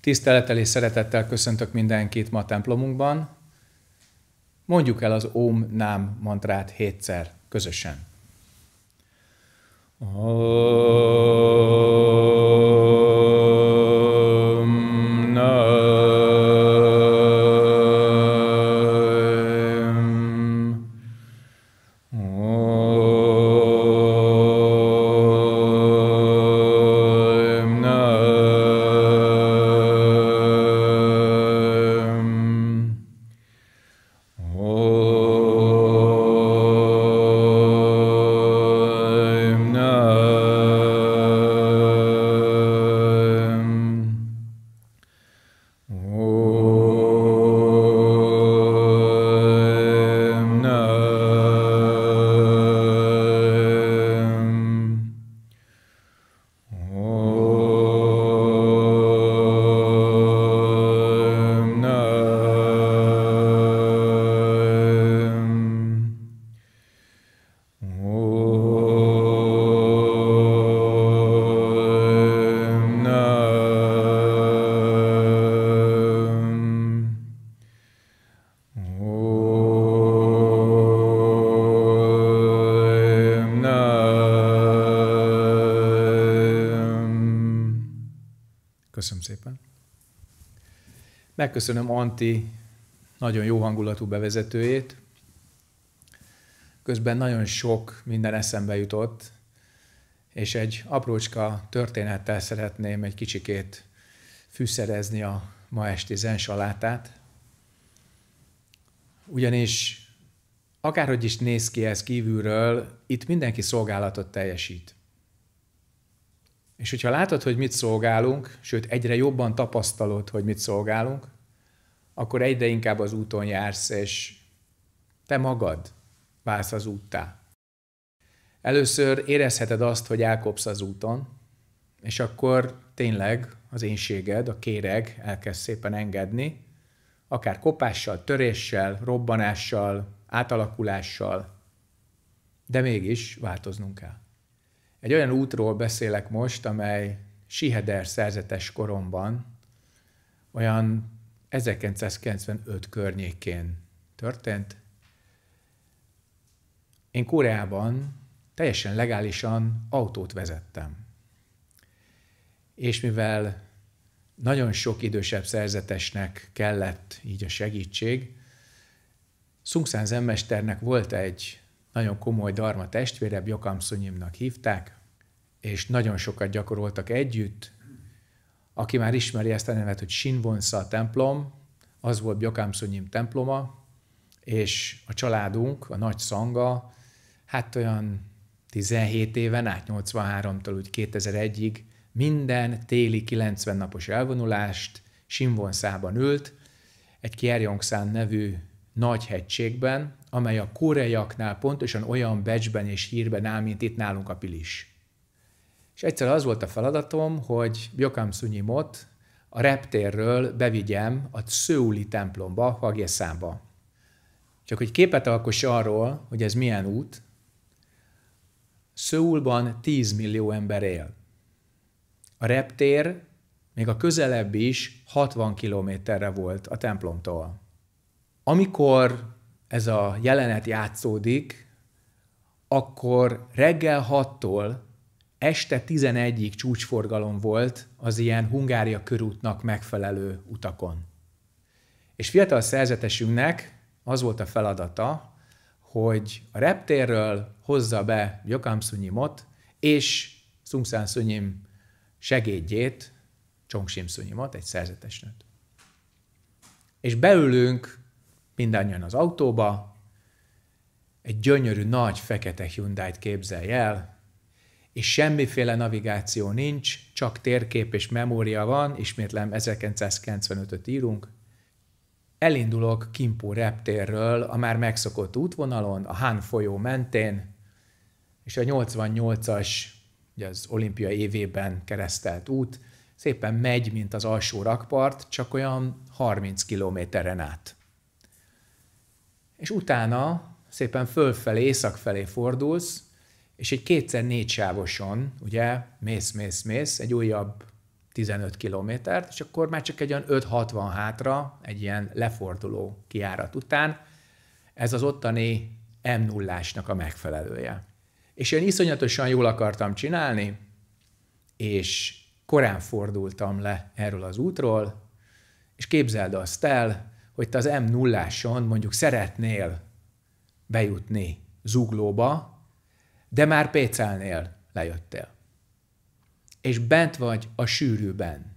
Tisztelettel és szeretettel köszöntök mindenkit ma a templomunkban. Mondjuk el az OM Nám mantrát hétszer közösen. Oh. Köszönöm Anti nagyon jó hangulatú bevezetőjét. Közben nagyon sok minden eszembe jutott, és egy aprócska történettel szeretném egy kicsikét fűszerezni a ma esti zensalátát. Ugyanis akárhogy is néz ki ez kívülről, itt mindenki szolgálatot teljesít. És hogyha látod, hogy mit szolgálunk, sőt egyre jobban tapasztalod, hogy mit szolgálunk, akkor egyre inkább az úton jársz, és te magad válsz az úttá. Először érezheted azt, hogy elkopsz az úton, és akkor tényleg az énséged, a kéreg elkezd szépen engedni, akár kopással, töréssel, robbanással, átalakulással, de mégis változnunk kell. Egy olyan útról beszélek most, amely Siheder szerzetes koromban olyan 1995 környékén történt. Én Koreában teljesen legálisan autót vezettem. És mivel nagyon sok idősebb szerzetesnek kellett így a segítség, Szungszán zenmesternek volt egy nagyon komoly darma testvére, Bjokam hívták, és nagyon sokat gyakoroltak együtt, aki már ismeri ezt a nevet, hogy Shinvonsa templom, az volt Byokamszonyim temploma, és a családunk, a nagy szanga, hát olyan 17 éven át, 83-tól úgy 2001-ig minden téli 90 napos elvonulást Sinvonszában ült, egy Kierjongszán nevű nagy hegységben, amely a koreaknál pontosan olyan becsben és hírben áll, mint itt nálunk a Pilis. És egyszer az volt a feladatom, hogy Jokam Szunyimot a reptérről bevigyem a Szőuli templomba, Hageszámba. Csak hogy képet alkoss arról, hogy ez milyen út, Szőulban 10 millió ember él. A reptér még a közelebbi is 60 kilométerre volt a templomtól. Amikor ez a jelenet játszódik, akkor reggel 6-tól este 11-ig csúcsforgalom volt az ilyen Hungária körútnak megfelelő utakon. És fiatal szerzetesünknek az volt a feladata, hogy a reptérről hozza be Jokam Szunyimot és Szungszán Szunyim segédjét, Csongsim Szunyimot, egy szerzetesnőt. És beülünk mindannyian az autóba, egy gyönyörű, nagy, fekete Hyundai-t képzelj el, és semmiféle navigáció nincs, csak térkép és memória van, ismétlem 1995-öt írunk, Elindulok Kimpu reptérről a már megszokott útvonalon, a Han folyó mentén, és a 88-as, ugye az olimpia évében keresztelt út, szépen megy, mint az alsó rakpart, csak olyan 30 kilométeren át. És utána szépen fölfelé, észak felé fordulsz, és egy kétszer négy sávoson, ugye, mész, mész, mész, egy újabb 15 kilométert, és akkor már csak egy olyan 5-60 hátra, egy ilyen leforduló kiárat után, ez az ottani m 0 a megfelelője. És én iszonyatosan jól akartam csinálni, és korán fordultam le erről az útról, és képzeld azt el, hogy te az m 0 mondjuk szeretnél bejutni zuglóba, de már Pécelnél lejöttél. És bent vagy a sűrűben.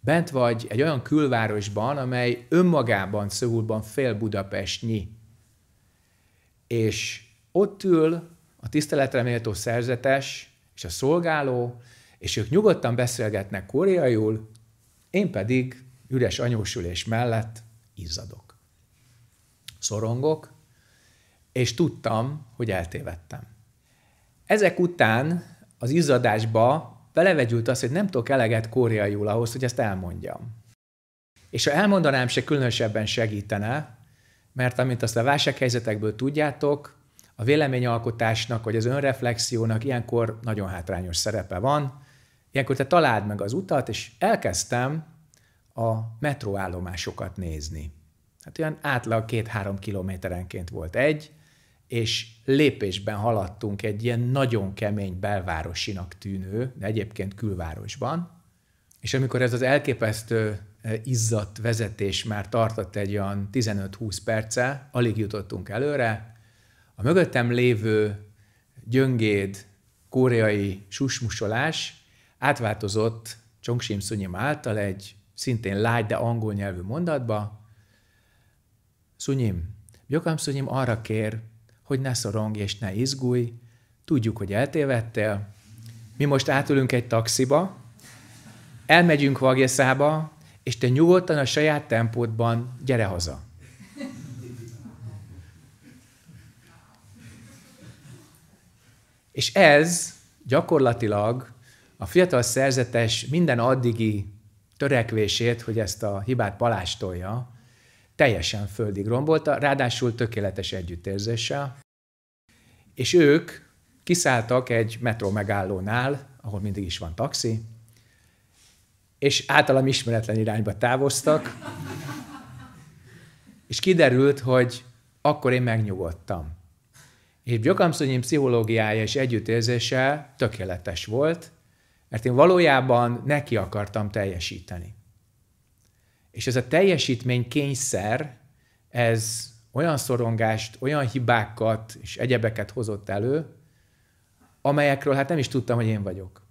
Bent vagy egy olyan külvárosban, amely önmagában szóulban fél Budapestnyi. És ott ül a tiszteletre méltó szerzetes és a szolgáló, és ők nyugodtan beszélgetnek koreaiul, én pedig üres anyósülés mellett izzadok. Szorongok, és tudtam, hogy eltévedtem. Ezek után az izzadásba belevegyült az, hogy nem tudok eleget koreaiul ahhoz, hogy ezt elmondjam. És ha elmondanám, se különösebben segítene, mert amint azt a válsághelyzetekből tudjátok, a véleményalkotásnak vagy az önreflexiónak ilyenkor nagyon hátrányos szerepe van. Ilyenkor te találd meg az utat, és elkezdtem a metróállomásokat nézni. Hát olyan átlag két-három kilométerenként volt egy, és lépésben haladtunk egy ilyen nagyon kemény belvárosinak tűnő, de egyébként külvárosban, és amikor ez az elképesztő eh, izzadt vezetés már tartott egy olyan 15-20 perce, alig jutottunk előre, a mögöttem lévő gyöngéd koreai susmusolás átváltozott Chongsim Sunyim által egy szintén lágy, de angol nyelvű mondatba. Sunyim, Gyokám Sunyim arra kér, hogy ne szorongj és ne izgulj, tudjuk, hogy eltévedtél. Mi most átülünk egy taxiba, elmegyünk Vagyeszába, és te nyugodtan a saját tempódban gyere haza. És ez gyakorlatilag a fiatal szerzetes minden addigi törekvését, hogy ezt a hibát palástolja, teljesen földig rombolta, ráadásul tökéletes együttérzéssel, és ők kiszálltak egy metró megállónál, ahol mindig is van taxi, és általam ismeretlen irányba távoztak, és kiderült, hogy akkor én megnyugodtam. És Gyokamszonyi pszichológiája és együttérzése tökéletes volt, mert én valójában neki akartam teljesíteni. És ez a kényszer ez olyan szorongást, olyan hibákat és egyebeket hozott elő, amelyekről hát nem is tudtam, hogy én vagyok.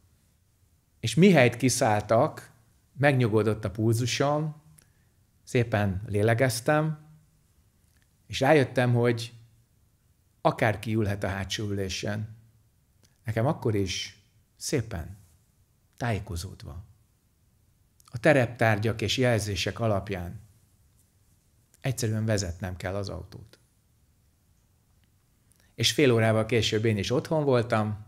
És mihelyt kiszálltak, megnyugodott a pulzusom, szépen lélegeztem, és rájöttem, hogy akárki ülhet a hátsó ülésen. Nekem akkor is szépen tájékozódva, a tereptárgyak és jelzések alapján. Egyszerűen vezetnem kell az autót. És fél órával később én is otthon voltam,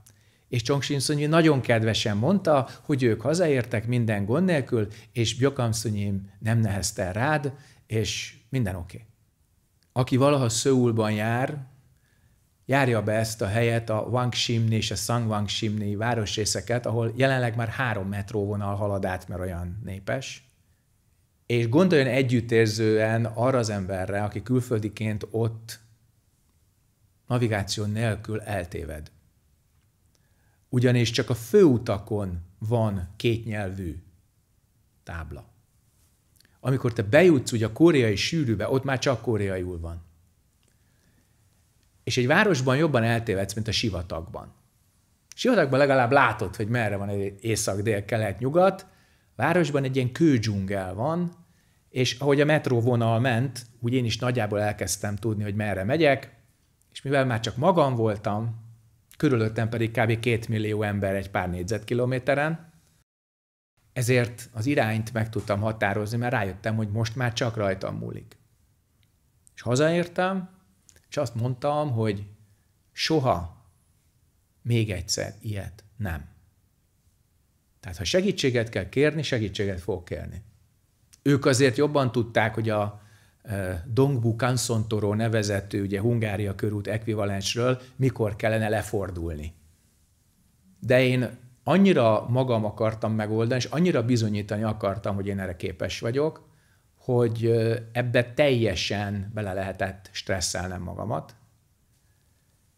és Chongqing Szunyi nagyon kedvesen mondta, hogy ők hazaértek minden gond nélkül, és Bjokam Szunyim nem nehezte rád, és minden oké. Okay. Aki valaha Szöulban jár, járja be ezt a helyet, a Wangsimni és a Sangwangsimni városrészeket, ahol jelenleg már három metróvonal halad át, mert olyan népes, és gondoljon együttérzően arra az emberre, aki külföldiként ott navigáció nélkül eltéved. Ugyanis csak a főutakon van kétnyelvű tábla. Amikor te bejutsz ugye a koreai sűrűbe, ott már csak koreaiul van. És egy városban jobban eltévedsz, mint a sivatagban. Sivatagban legalább látod, hogy merre van egy észak, dél, kelet, nyugat. Városban egy ilyen kődzsungel van, és ahogy a metróvonal ment, úgy én is nagyjából elkezdtem tudni, hogy merre megyek, és mivel már csak magam voltam, körülöttem pedig kb. két millió ember egy pár négyzetkilométeren, ezért az irányt meg tudtam határozni, mert rájöttem, hogy most már csak rajtam múlik. És hazaértem, és azt mondtam, hogy soha még egyszer ilyet nem. Tehát ha segítséget kell kérni, segítséget fog kérni. Ők azért jobban tudták, hogy a e, Dongbu Kansontoró nevezető, ugye Hungária körút ekvivalensről, mikor kellene lefordulni. De én annyira magam akartam megoldani, és annyira bizonyítani akartam, hogy én erre képes vagyok, hogy ebbe teljesen bele lehetett stresszelnem magamat,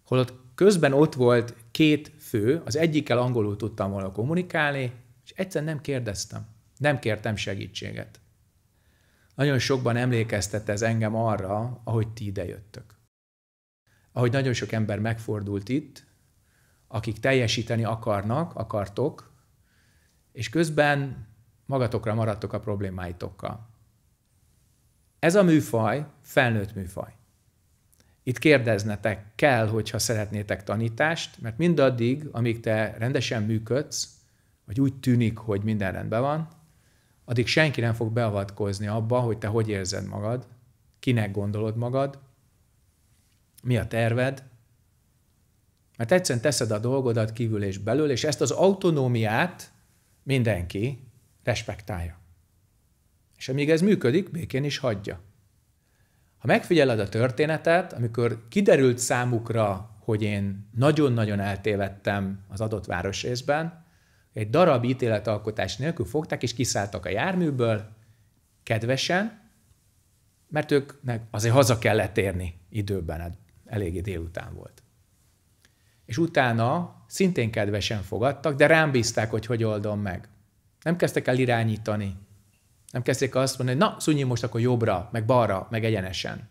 holott közben ott volt két fő, az egyikkel angolul tudtam volna kommunikálni, és egyszer nem kérdeztem, nem kértem segítséget. Nagyon sokban emlékeztet ez engem arra, ahogy ti idejöttök. Ahogy nagyon sok ember megfordult itt, akik teljesíteni akarnak, akartok, és közben magatokra maradtok a problémáitokkal. Ez a műfaj felnőtt műfaj. Itt kérdeznetek kell, hogyha szeretnétek tanítást, mert mindaddig, amíg te rendesen működsz, vagy úgy tűnik, hogy minden rendben van, addig senki nem fog beavatkozni abba, hogy te hogy érzed magad, kinek gondolod magad, mi a terved, mert egyszerűen teszed a dolgodat kívül és belül, és ezt az autonómiát mindenki respektálja. És amíg ez működik, békén is hagyja. Ha megfigyeled a történetet, amikor kiderült számukra, hogy én nagyon-nagyon eltévedtem az adott városrészben, egy darab ítéletalkotás nélkül fogták és kiszálltak a járműből, kedvesen, mert őknek azért haza kellett érni időben, hát eléggé délután volt. És utána szintén kedvesen fogadtak, de rám bízták, hogy hogy oldom meg. Nem kezdtek el irányítani, nem kezdték azt mondani, hogy na, szunyi most akkor jobbra, meg balra, meg egyenesen.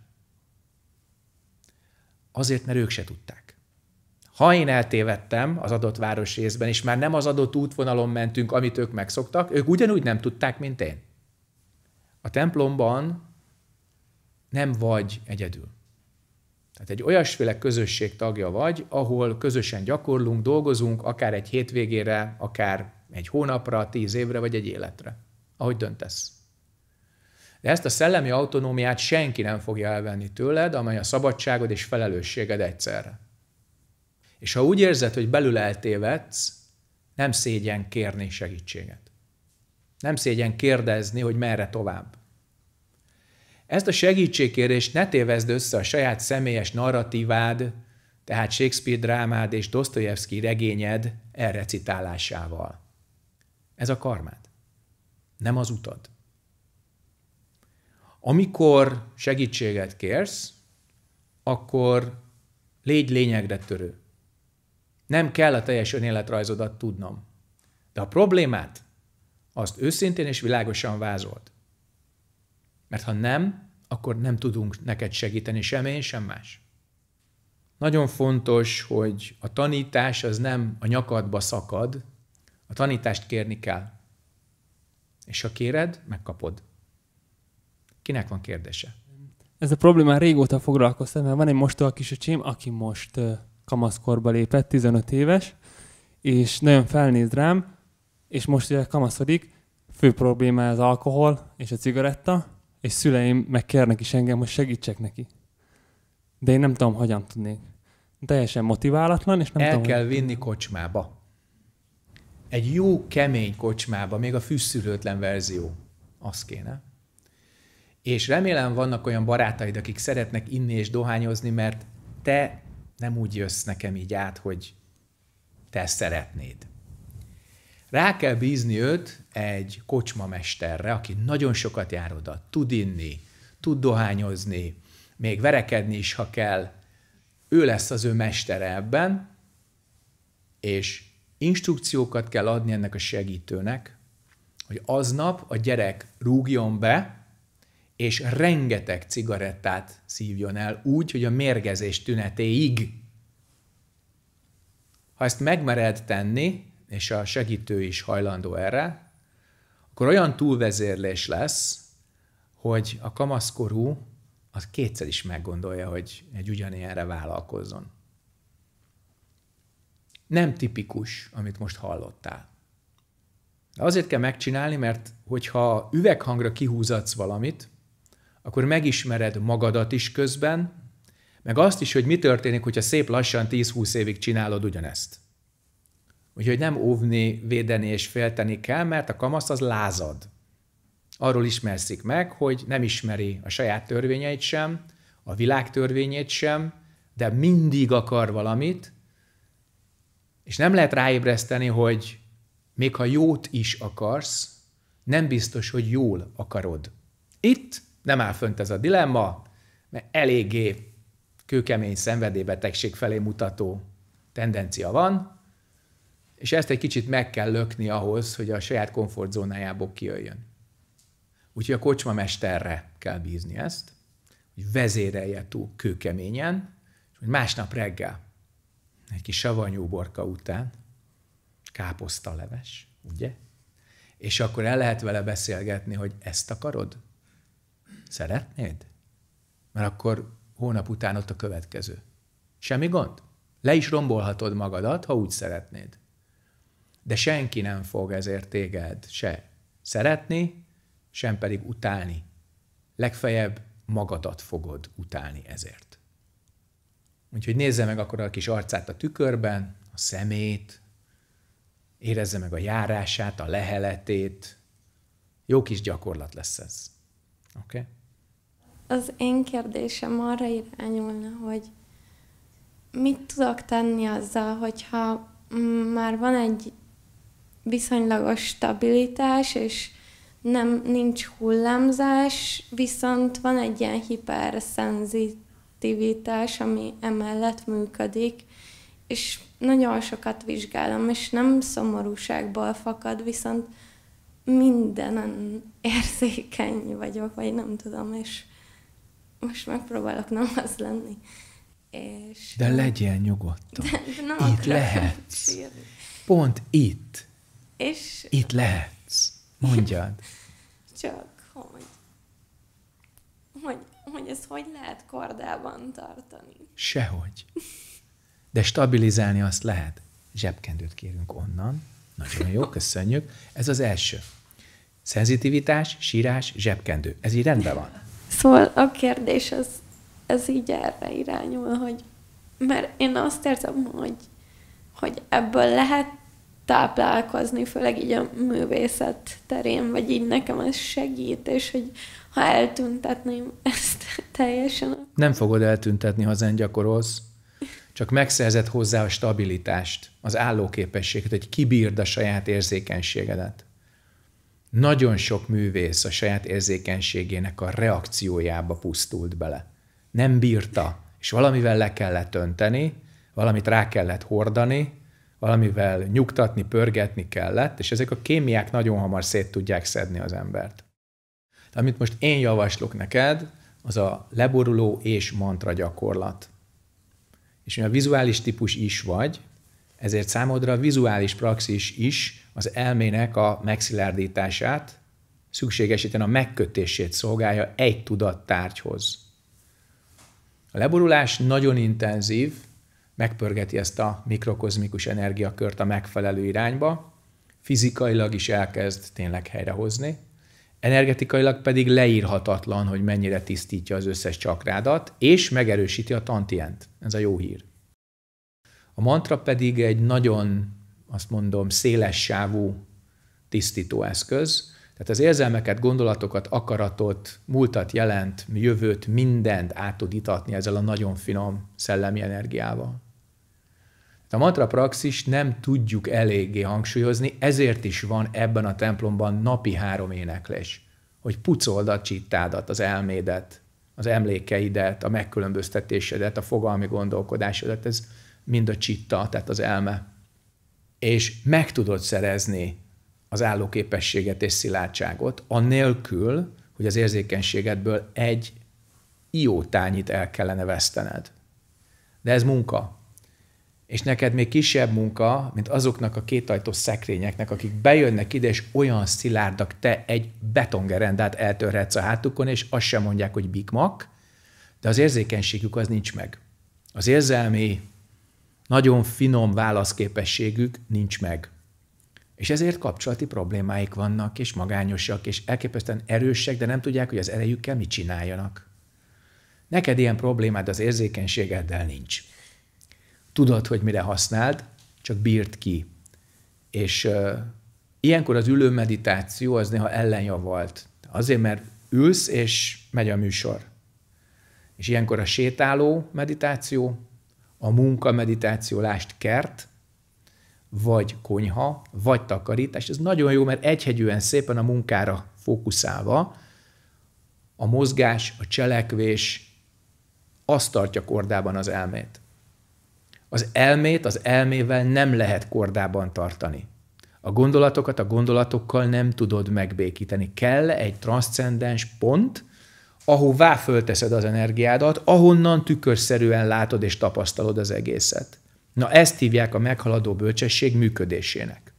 Azért, mert ők se tudták. Ha én eltévedtem az adott részben, és már nem az adott útvonalon mentünk, amit ők megszoktak, ők ugyanúgy nem tudták, mint én. A templomban nem vagy egyedül. Tehát egy olyasféle közösség tagja vagy, ahol közösen gyakorlunk, dolgozunk, akár egy hétvégére, akár egy hónapra, tíz évre, vagy egy életre ahogy döntesz. De ezt a szellemi autonómiát senki nem fogja elvenni tőled, amely a szabadságod és felelősséged egyszerre. És ha úgy érzed, hogy belül eltévedsz, nem szégyen kérni segítséget. Nem szégyen kérdezni, hogy merre tovább. Ezt a segítségkérést ne tévezd össze a saját személyes narratívád, tehát Shakespeare drámád és Dostoyevsky regényed elrecitálásával. Ez a karmád nem az utad. Amikor segítséget kérsz, akkor légy lényegre törő. Nem kell a teljes önéletrajzodat tudnom. De a problémát azt őszintén és világosan vázolt. Mert ha nem, akkor nem tudunk neked segíteni sem én, sem más. Nagyon fontos, hogy a tanítás az nem a nyakadba szakad, a tanítást kérni kell. És ha kéred, megkapod. Kinek van kérdése? Ez a probléma régóta foglalkoztam, mert van egy a kisöcsém, aki most kamaszkorba lépett, 15 éves, és nagyon felnéz rám, és most ugye kamaszodik, fő probléma az alkohol és a cigaretta, és szüleim megkérnek is engem, hogy segítsek neki. De én nem tudom, hogyan tudnék. Teljesen motiválatlan, és nem El tudom, kell hogy... vinni kocsmába egy jó kemény kocsmába, még a fűszülőtlen verzió, az kéne. És remélem vannak olyan barátaid, akik szeretnek inni és dohányozni, mert te nem úgy jössz nekem így át, hogy te szeretnéd. Rá kell bízni őt egy kocsmamesterre, aki nagyon sokat jár oda, tud inni, tud dohányozni, még verekedni is, ha kell. Ő lesz az ő mestere ebben, és instrukciókat kell adni ennek a segítőnek, hogy aznap a gyerek rúgjon be, és rengeteg cigarettát szívjon el úgy, hogy a mérgezés tünetéig. Ha ezt megmered tenni, és a segítő is hajlandó erre, akkor olyan túlvezérlés lesz, hogy a kamaszkorú az kétszer is meggondolja, hogy egy ugyanilyenre vállalkozzon nem tipikus, amit most hallottál. De azért kell megcsinálni, mert hogyha üveghangra kihúzatsz valamit, akkor megismered magadat is közben, meg azt is, hogy mi történik, hogyha szép lassan 10-20 évig csinálod ugyanezt. Úgyhogy nem óvni, védeni és félteni kell, mert a kamasz az lázad. Arról ismerszik meg, hogy nem ismeri a saját törvényeit sem, a világ törvényét sem, de mindig akar valamit, és nem lehet ráébreszteni, hogy még ha jót is akarsz, nem biztos, hogy jól akarod. Itt nem áll fönt ez a dilemma, mert eléggé kőkemény szenvedélybetegség felé mutató tendencia van, és ezt egy kicsit meg kell lökni ahhoz, hogy a saját komfortzónájából kijöjjön. Úgyhogy a kocsmamesterre kell bízni ezt, hogy vezérelje túl kőkeményen, és hogy másnap reggel kis savanyú borka után, leves, ugye? És akkor el lehet vele beszélgetni, hogy ezt akarod? Szeretnéd? Mert akkor hónap után ott a következő. Semmi gond. Le is rombolhatod magadat, ha úgy szeretnéd. De senki nem fog ezért téged se szeretni, sem pedig utálni. Legfeljebb magadat fogod utálni ezért. Úgyhogy nézze meg akkor a kis arcát a tükörben, a szemét, érezze meg a járását, a leheletét. Jó kis gyakorlat lesz ez. Oké? Okay? Az én kérdésem arra irányulna, hogy mit tudok tenni azzal, hogyha már van egy viszonylagos stabilitás, és nem nincs hullámzás, viszont van egy ilyen hiperszenzit aktivitás, ami emellett működik, és nagyon sokat vizsgálom, és nem szomorúságból fakad, viszont mindenen érzékeny vagyok, vagy nem tudom, és most megpróbálok nem az lenni. És... De legyen nyugodtan. De, de nem itt lehetsz. Sírni. Pont itt. És... Itt lehetsz. Mondjad. Csak hogy... Hogy hogy ezt hogy lehet kordában tartani. Sehogy. De stabilizálni azt lehet. Zsebkendőt kérünk onnan. Nagyon jó, köszönjük. Ez az első. Szenzitivitás, sírás, zsebkendő. Ez így rendben van. Szóval a kérdés az, ez így erre irányul, hogy mert én azt érzem, hogy, hogy ebből lehet táplálkozni, főleg így a művészet terén, vagy így nekem ez segít, és hogy ha eltüntetném ezt teljesen. Nem fogod eltüntetni, ha zen gyakorolsz, csak megszerzed hozzá a stabilitást, az állóképességet, hogy kibírd a saját érzékenységedet. Nagyon sok művész a saját érzékenységének a reakciójába pusztult bele. Nem bírta, és valamivel le kellett önteni, valamit rá kellett hordani, valamivel nyugtatni, pörgetni kellett, és ezek a kémiák nagyon hamar szét tudják szedni az embert. Amit most én javaslok neked, az a leboruló és mantra gyakorlat. És mivel vizuális típus is vagy, ezért számodra a vizuális praxis is az elmének a megszilárdítását, szükségesíten a megkötését szolgálja egy tudattárgyhoz. A leborulás nagyon intenzív, megpörgeti ezt a mikrokozmikus energiakört a megfelelő irányba, fizikailag is elkezd tényleg helyrehozni, energetikailag pedig leírhatatlan, hogy mennyire tisztítja az összes csakrádat, és megerősíti a tantient. Ez a jó hír. A mantra pedig egy nagyon, azt mondom, széles sávú tisztító eszköz, tehát az érzelmeket, gondolatokat, akaratot, múltat jelent, jövőt, mindent át tud itatni ezzel a nagyon finom szellemi energiával. A mantra praxis nem tudjuk eléggé hangsúlyozni, ezért is van ebben a templomban napi három éneklés, hogy pucold a csittádat, az elmédet, az emlékeidet, a megkülönböztetésedet, a fogalmi gondolkodásodat, ez mind a csitta, tehát az elme. És meg tudod szerezni az állóképességet és szilárdságot, annélkül, hogy az érzékenységedből egy iótányit el kellene vesztened. De ez munka, és neked még kisebb munka, mint azoknak a kétajtós szekrényeknek, akik bejönnek ide, és olyan szilárdak, te egy betongerendát eltörhetsz a hátukon, és azt sem mondják, hogy bikmak, de az érzékenységük az nincs meg. Az érzelmi, nagyon finom válaszképességük nincs meg. És ezért kapcsolati problémáik vannak, és magányosak, és elképesztően erősek, de nem tudják, hogy az erejükkel mit csináljanak. Neked ilyen problémád az érzékenységeddel nincs tudod, hogy mire használd, csak bírt ki. És uh, ilyenkor az ülő meditáció az néha ellenjavalt. Azért, mert ülsz, és megy a műsor. És ilyenkor a sétáló meditáció, a munka meditáció, lást kert, vagy konyha, vagy takarítás. Ez nagyon jó, mert egyhegyűen szépen a munkára fókuszálva a mozgás, a cselekvés azt tartja kordában az elmét. Az elmét az elmével nem lehet kordában tartani. A gondolatokat a gondolatokkal nem tudod megbékíteni. Kell egy transzcendens pont, ahová fölteszed az energiádat, ahonnan tükörszerűen látod és tapasztalod az egészet. Na ezt hívják a meghaladó bölcsesség működésének.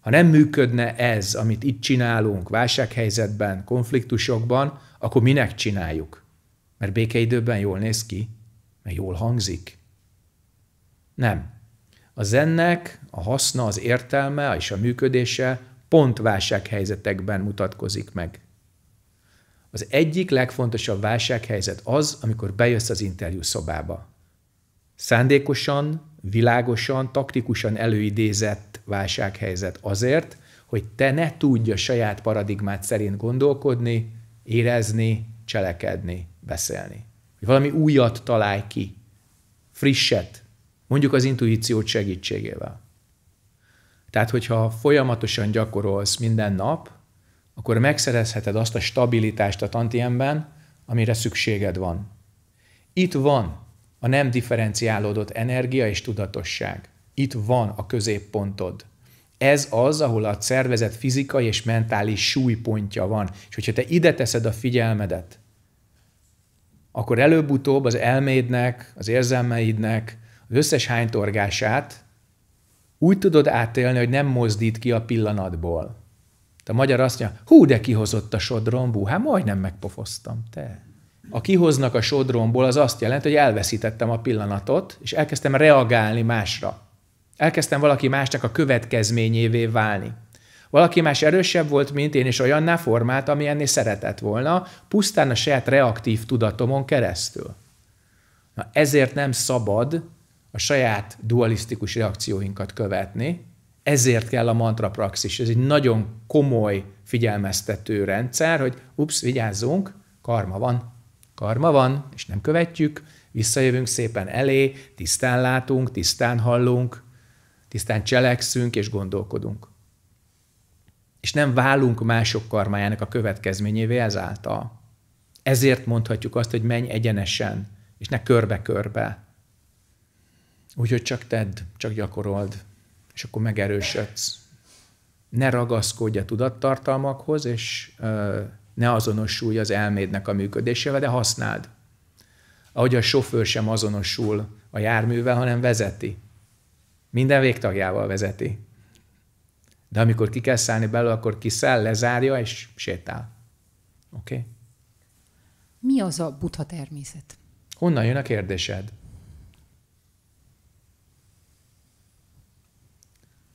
Ha nem működne ez, amit itt csinálunk válsághelyzetben, konfliktusokban, akkor minek csináljuk? Mert békeidőben jól néz ki, mert jól hangzik. Nem. A zennek a haszna, az értelme és a működése pont válsághelyzetekben mutatkozik meg. Az egyik legfontosabb válsághelyzet az, amikor bejössz az interjú szobába. Szándékosan, világosan, taktikusan előidézett válsághelyzet azért, hogy te ne tudja saját paradigmát szerint gondolkodni, érezni, cselekedni, beszélni. Hogy valami újat találj ki, frisset, Mondjuk az intuíciót segítségével. Tehát, hogyha folyamatosan gyakorolsz minden nap, akkor megszerezheted azt a stabilitást a tantiemben, amire szükséged van. Itt van a nem differenciálódott energia és tudatosság. Itt van a középpontod. Ez az, ahol a szervezet fizikai és mentális súlypontja van. És hogyha te ide teszed a figyelmedet, akkor előbb-utóbb az elmédnek, az érzelmeidnek, az összes hánytorgását úgy tudod átélni, hogy nem mozdít ki a pillanatból. A magyar azt mondja, hú, de kihozott a sodrombú, hát majdnem megpofosztam, te. A kihoznak a sodromból az azt jelenti, hogy elveszítettem a pillanatot, és elkezdtem reagálni másra. Elkezdtem valaki másnak a következményévé válni. Valaki más erősebb volt, mint én, és olyanná formált, ami ennél szeretett volna, pusztán a saját reaktív tudatomon keresztül. Na ezért nem szabad a saját dualisztikus reakcióinkat követni, ezért kell a mantra praxis. Ez egy nagyon komoly figyelmeztető rendszer, hogy ups, vigyázzunk, karma van, karma van, és nem követjük, visszajövünk szépen elé, tisztán látunk, tisztán hallunk, tisztán cselekszünk és gondolkodunk. És nem válunk mások karmájának a következményévé ezáltal. Ezért mondhatjuk azt, hogy menj egyenesen, és ne körbe-körbe. Úgyhogy csak tedd, csak gyakorold, és akkor megerősödsz. Ne ragaszkodj a tudattartalmakhoz, és ö, ne azonosulj az elmédnek a működésével, de használd. Ahogy a sofőr sem azonosul a járművel, hanem vezeti. Minden végtagjával vezeti. De amikor ki kell szállni belőle, akkor kiszáll, lezárja és sétál. Oké? Okay? Mi az a buta természet? Honnan jön a kérdésed?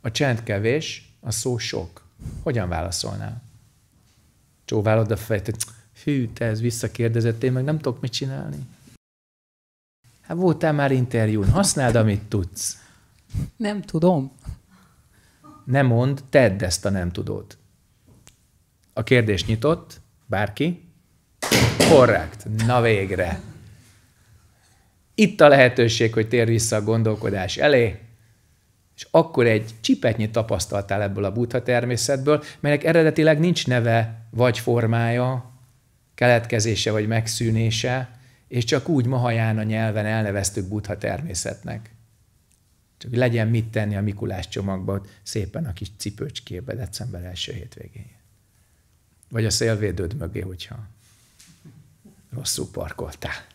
A csend kevés, a szó sok. Hogyan válaszolnál? Csóválod a fejt, hogy hű, te ez visszakérdezett, én meg nem tudok mit csinálni. Hát voltál már interjún, használd, amit tudsz. Nem tudom. Nem mond, tedd ezt a nem tudót. A kérdés nyitott, bárki? Korrekt, na végre. Itt a lehetőség, hogy tér vissza a gondolkodás elé, és akkor egy csipetnyi tapasztaltál ebből a buddha természetből, melynek eredetileg nincs neve vagy formája, keletkezése vagy megszűnése, és csak úgy Mahaján a nyelven elneveztük buddha természetnek. Csak hogy legyen mit tenni a Mikulás csomagba, szépen a kis cipőcskébe december első hétvégén. Vagy a szélvédőd mögé, hogyha rosszul parkoltál.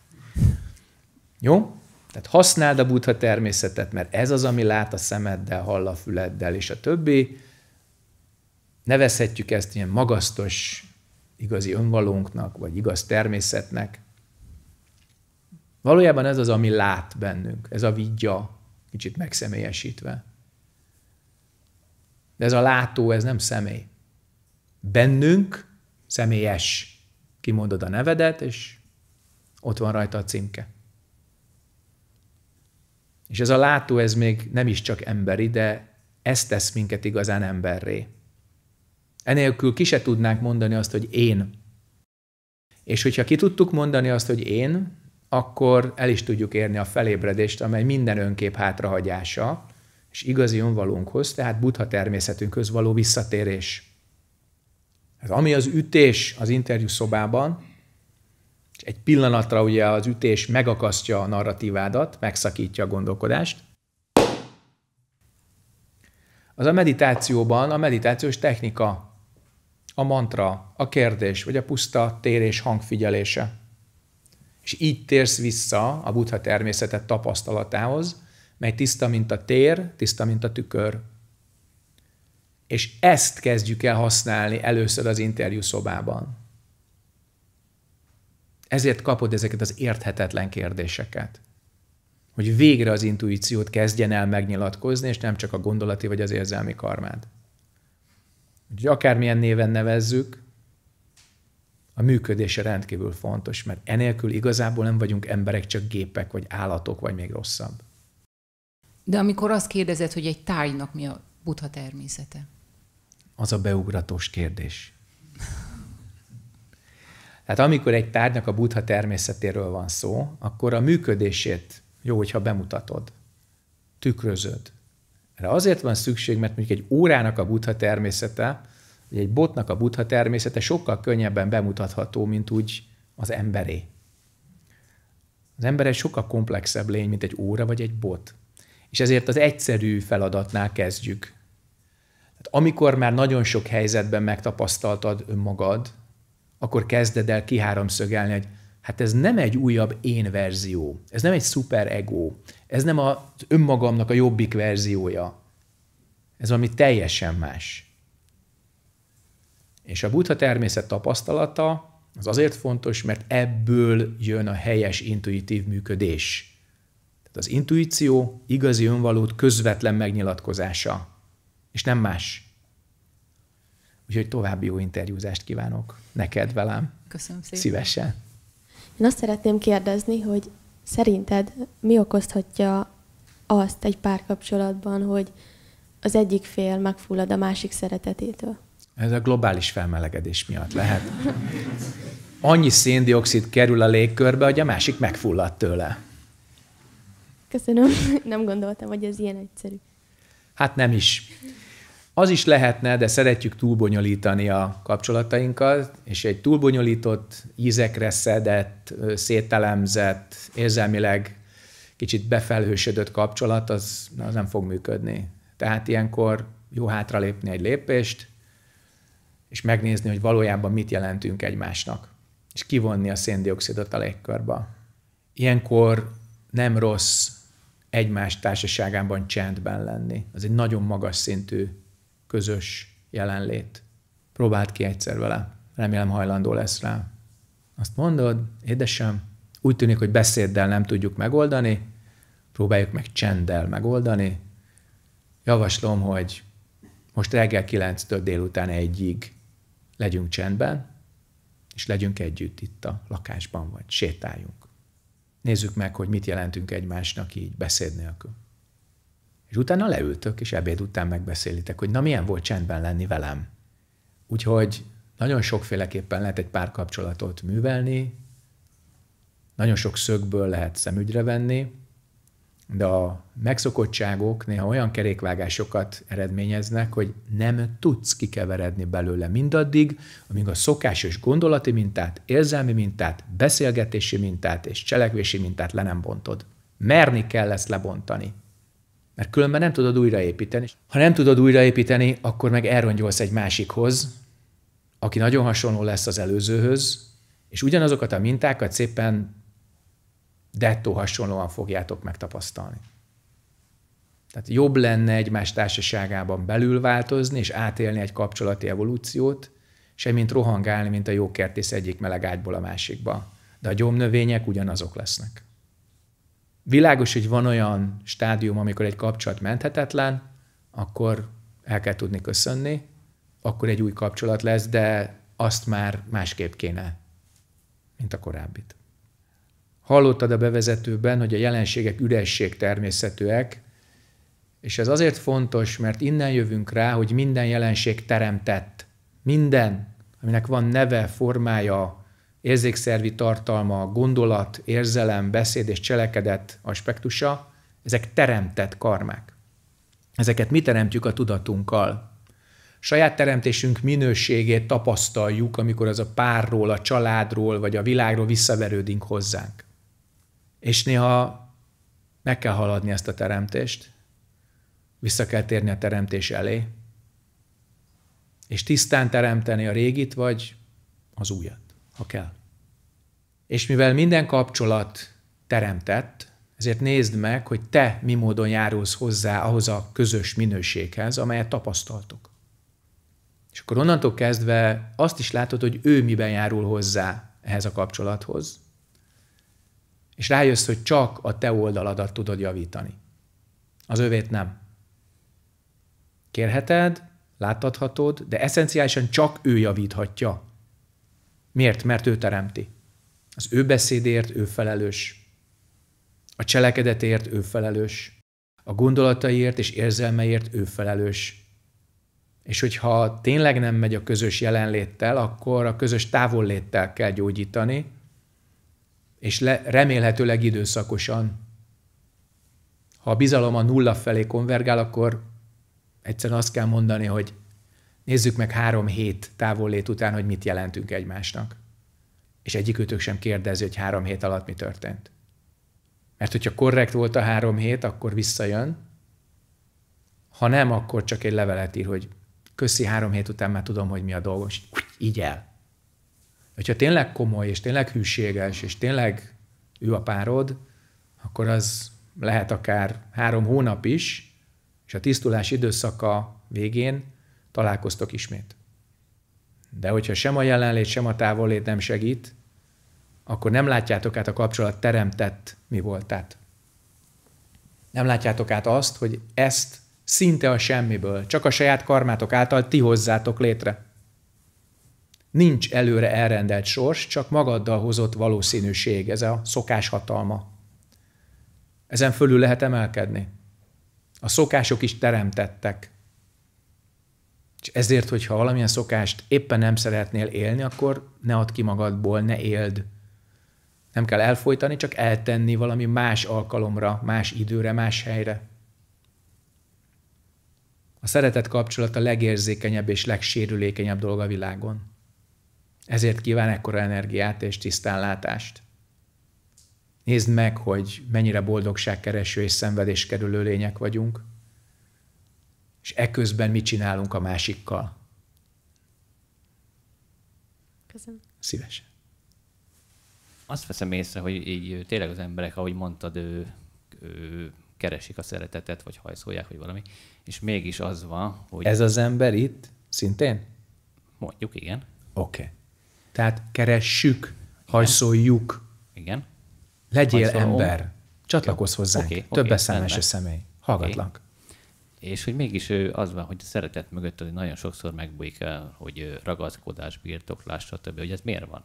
Jó? Tehát használd a buddha természetet, mert ez az, ami lát a szemeddel, hall a füleddel, és a többi. Nevezhetjük ezt ilyen magasztos igazi önvalónknak, vagy igaz természetnek. Valójában ez az, ami lát bennünk, ez a vidja, kicsit megszemélyesítve. De ez a látó, ez nem személy. Bennünk személyes. Kimondod a nevedet, és ott van rajta a címke. És ez a látó, ez még nem is csak emberi, de ez tesz minket igazán emberré. Enélkül ki se tudnánk mondani azt, hogy én. És hogyha ki tudtuk mondani azt, hogy én, akkor el is tudjuk érni a felébredést, amely minden önkép hátrahagyása, és igazi önvalónkhoz, tehát buddha természetünkhöz való visszatérés. Hát ami az ütés az interjú szobában, és egy pillanatra ugye az ütés megakasztja a narratívádat, megszakítja a gondolkodást. Az a meditációban a meditációs technika, a mantra, a kérdés, vagy a puszta térés hangfigyelése. És így térsz vissza a buddha természetet tapasztalatához, mely tiszta, mint a tér, tiszta, mint a tükör. És ezt kezdjük el használni először az interjú szobában. Ezért kapod ezeket az érthetetlen kérdéseket. Hogy végre az intuíciót kezdjen el megnyilatkozni, és nem csak a gondolati vagy az érzelmi karmád. Úgyhogy akármilyen néven nevezzük, a működése rendkívül fontos, mert enélkül igazából nem vagyunk emberek, csak gépek, vagy állatok, vagy még rosszabb. De amikor azt kérdezed, hogy egy tájnak mi a buddha természete? Az a beugratós kérdés. Tehát amikor egy tárgynak a buddha természetéről van szó, akkor a működését jó, hogyha bemutatod, tükrözöd. Erre azért van szükség, mert mondjuk egy órának a buddha természete, vagy egy botnak a buddha természete sokkal könnyebben bemutatható, mint úgy az emberé. Az ember egy sokkal komplexebb lény, mint egy óra vagy egy bot. És ezért az egyszerű feladatnál kezdjük. Tehát amikor már nagyon sok helyzetben megtapasztaltad önmagad, akkor kezded el kiháromszögelni, hogy hát ez nem egy újabb én verzió, ez nem egy szuper ego, ez nem az önmagamnak a jobbik verziója, ez ami teljesen más. És a buddha természet tapasztalata az azért fontos, mert ebből jön a helyes intuitív működés. Tehát az intuíció igazi önvalót közvetlen megnyilatkozása, és nem más. Úgyhogy további jó interjúzást kívánok neked velem. Köszönöm szépen. Szívesen. Én azt szeretném kérdezni, hogy szerinted mi okozhatja azt egy párkapcsolatban, hogy az egyik fél megfullad a másik szeretetétől? Ez a globális felmelegedés miatt lehet. Annyi széndiokszid kerül a légkörbe, hogy a másik megfullad tőle. Köszönöm. Nem gondoltam, hogy ez ilyen egyszerű. Hát nem is. Az is lehetne, de szeretjük túlbonyolítani a kapcsolatainkat, és egy túlbonyolított, ízekre szedett, szételemzett, érzelmileg kicsit befelhősödött kapcsolat, az, az nem fog működni. Tehát ilyenkor jó hátralépni egy lépést, és megnézni, hogy valójában mit jelentünk egymásnak, és kivonni a széndiokszidot a légkörbe. Ilyenkor nem rossz egymás társaságában csendben lenni. Az egy nagyon magas szintű közös jelenlét. Próbáld ki egyszer vele. Remélem hajlandó lesz rá. Azt mondod, édesem, úgy tűnik, hogy beszéddel nem tudjuk megoldani, próbáljuk meg csenddel megoldani. Javaslom, hogy most reggel 9-től délután egyig legyünk csendben, és legyünk együtt itt a lakásban, vagy sétáljunk. Nézzük meg, hogy mit jelentünk egymásnak így beszéd nélkül. És utána leültök, és ebéd után megbeszélitek, hogy na milyen volt csendben lenni velem. Úgyhogy nagyon sokféleképpen lehet egy párkapcsolatot művelni, nagyon sok szögből lehet szemügyre venni, de a megszokottságok néha olyan kerékvágásokat eredményeznek, hogy nem tudsz kikeveredni belőle mindaddig, amíg a szokásos gondolati mintát, érzelmi mintát, beszélgetési mintát és cselekvési mintát le nem bontod. Merni kell ezt lebontani mert különben nem tudod újraépíteni. Ha nem tudod újraépíteni, akkor meg elrongyolsz egy másikhoz, aki nagyon hasonló lesz az előzőhöz, és ugyanazokat a mintákat szépen dettó hasonlóan fogjátok megtapasztalni. Tehát jobb lenne egymás társaságában belül változni, és átélni egy kapcsolati evolúciót, semmint rohangálni, mint a kertész egyik meleg ágyból a másikba. De a gyomnövények ugyanazok lesznek. Világos, hogy van olyan stádium, amikor egy kapcsolat menthetetlen, akkor el kell tudni köszönni, akkor egy új kapcsolat lesz, de azt már másképp kéne, mint a korábbit. Hallottad a bevezetőben, hogy a jelenségek üresség természetűek, és ez azért fontos, mert innen jövünk rá, hogy minden jelenség teremtett. Minden, aminek van neve, formája, érzékszervi tartalma, gondolat, érzelem, beszéd és cselekedet aspektusa, ezek teremtett karmák. Ezeket mi teremtjük a tudatunkkal. Saját teremtésünk minőségét tapasztaljuk, amikor az a párról, a családról vagy a világról visszaverődünk hozzánk. És néha meg kell haladni ezt a teremtést, vissza kell térni a teremtés elé, és tisztán teremteni a régit vagy az újat ha kell. És mivel minden kapcsolat teremtett, ezért nézd meg, hogy te mi módon járulsz hozzá ahhoz a közös minőséghez, amelyet tapasztaltok. És akkor onnantól kezdve azt is látod, hogy ő miben járul hozzá ehhez a kapcsolathoz, és rájössz, hogy csak a te oldaladat tudod javítani. Az övét nem. Kérheted, láthatod, de eszenciálisan csak ő javíthatja Miért? Mert ő teremti. Az ő beszédért ő felelős. A cselekedetért ő felelős. A gondolataiért és érzelmeiért ő felelős. És hogyha tényleg nem megy a közös jelenléttel, akkor a közös távolléttel kell gyógyítani, és le, remélhetőleg időszakosan. Ha a bizalom a nulla felé konvergál, akkor egyszerűen azt kell mondani, hogy Nézzük meg három hét távollét után, hogy mit jelentünk egymásnak. És egyikőtök sem kérdezi, hogy három hét alatt mi történt. Mert hogyha korrekt volt a három hét, akkor visszajön. Ha nem, akkor csak egy levelet ír, hogy köszi három hét után már tudom, hogy mi a dolgom, és így el. Hogyha tényleg komoly, és tényleg hűséges, és tényleg ő a párod, akkor az lehet akár három hónap is, és a tisztulás időszaka végén találkoztok ismét. De hogyha sem a jelenlét, sem a távollét nem segít, akkor nem látjátok át a kapcsolat teremtett mi voltát. Nem látjátok át azt, hogy ezt szinte a semmiből, csak a saját karmátok által ti hozzátok létre. Nincs előre elrendelt sors, csak magaddal hozott valószínűség, ez a szokás hatalma. Ezen fölül lehet emelkedni. A szokások is teremtettek. És ezért, hogyha valamilyen szokást éppen nem szeretnél élni, akkor ne add ki magadból, ne éld. Nem kell elfolytani, csak eltenni valami más alkalomra, más időre, más helyre. A szeretet kapcsolat a legérzékenyebb és legsérülékenyebb dolog a világon. Ezért kíván ekkora energiát és tisztánlátást. Nézd meg, hogy mennyire boldogságkereső és szenvedéskerülő lények vagyunk – és eközben mit csinálunk a másikkal? Köszönöm. Szívesen. Azt veszem észre, hogy így tényleg az emberek, ahogy mondtad, ő, ő keresik a szeretetet, vagy hajszolják, vagy valami, és mégis az van, hogy... Ez az ember itt szintén? Mondjuk, igen. Oké. Okay. Tehát keressük, hajszoljuk. Igen. Legyél Hajszolom. ember. Csatlakozz hozzánk. Okay, okay, Több okay, eszelmes személy. Hallgatlak. Okay. És hogy mégis az van, hogy a szeretet mögött hogy nagyon sokszor megbújik el, hogy ragaszkodás, birtoklás, stb. Hogy ez miért van?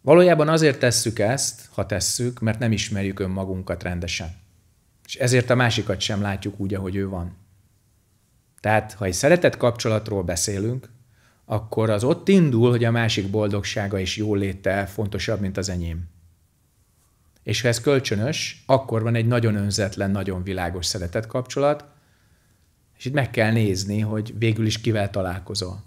Valójában azért tesszük ezt, ha tesszük, mert nem ismerjük önmagunkat rendesen. És ezért a másikat sem látjuk úgy, ahogy ő van. Tehát, ha egy szeretett kapcsolatról beszélünk, akkor az ott indul, hogy a másik boldogsága és jóléte fontosabb, mint az enyém. És ha ez kölcsönös, akkor van egy nagyon önzetlen, nagyon világos szeretet kapcsolat, és itt meg kell nézni, hogy végül is kivel találkozol.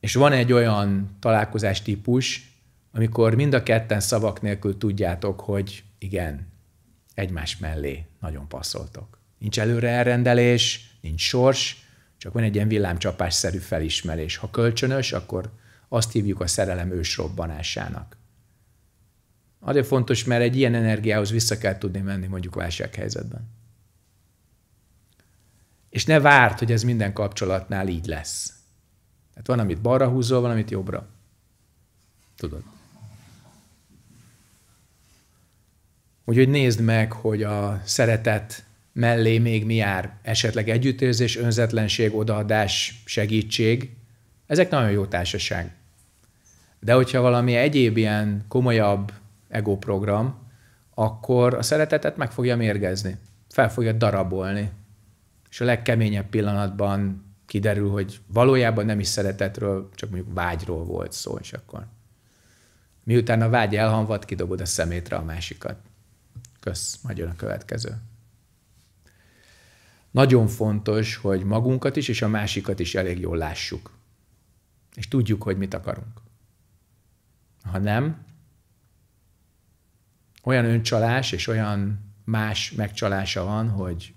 És van egy olyan találkozás típus, amikor mind a ketten szavak nélkül tudjátok, hogy igen, egymás mellé nagyon passzoltok. Nincs előre elrendelés, nincs sors, csak van egy ilyen villámcsapásszerű felismerés. Ha kölcsönös, akkor azt hívjuk a szerelem ősrobbanásának. Azért fontos, mert egy ilyen energiához vissza kell tudni menni mondjuk válsághelyzetben. És ne várt, hogy ez minden kapcsolatnál így lesz. Tehát van, amit balra húzol, van, amit jobbra. Tudod. Úgyhogy nézd meg, hogy a szeretet mellé még mi jár. Esetleg együttérzés, önzetlenség, odaadás, segítség. Ezek nagyon jó társaság. De hogyha valami egyéb ilyen komolyabb ego program, akkor a szeretetet meg fogja mérgezni, fel fogja darabolni. És a legkeményebb pillanatban kiderül, hogy valójában nem is szeretetről, csak mondjuk vágyról volt szó, és akkor miután a vágy elhamvad, kidobod a szemétre a másikat. Kösz, majd jön a következő. Nagyon fontos, hogy magunkat is és a másikat is elég jól lássuk. És tudjuk, hogy mit akarunk. Ha nem, olyan öncsalás és olyan más megcsalása van, hogy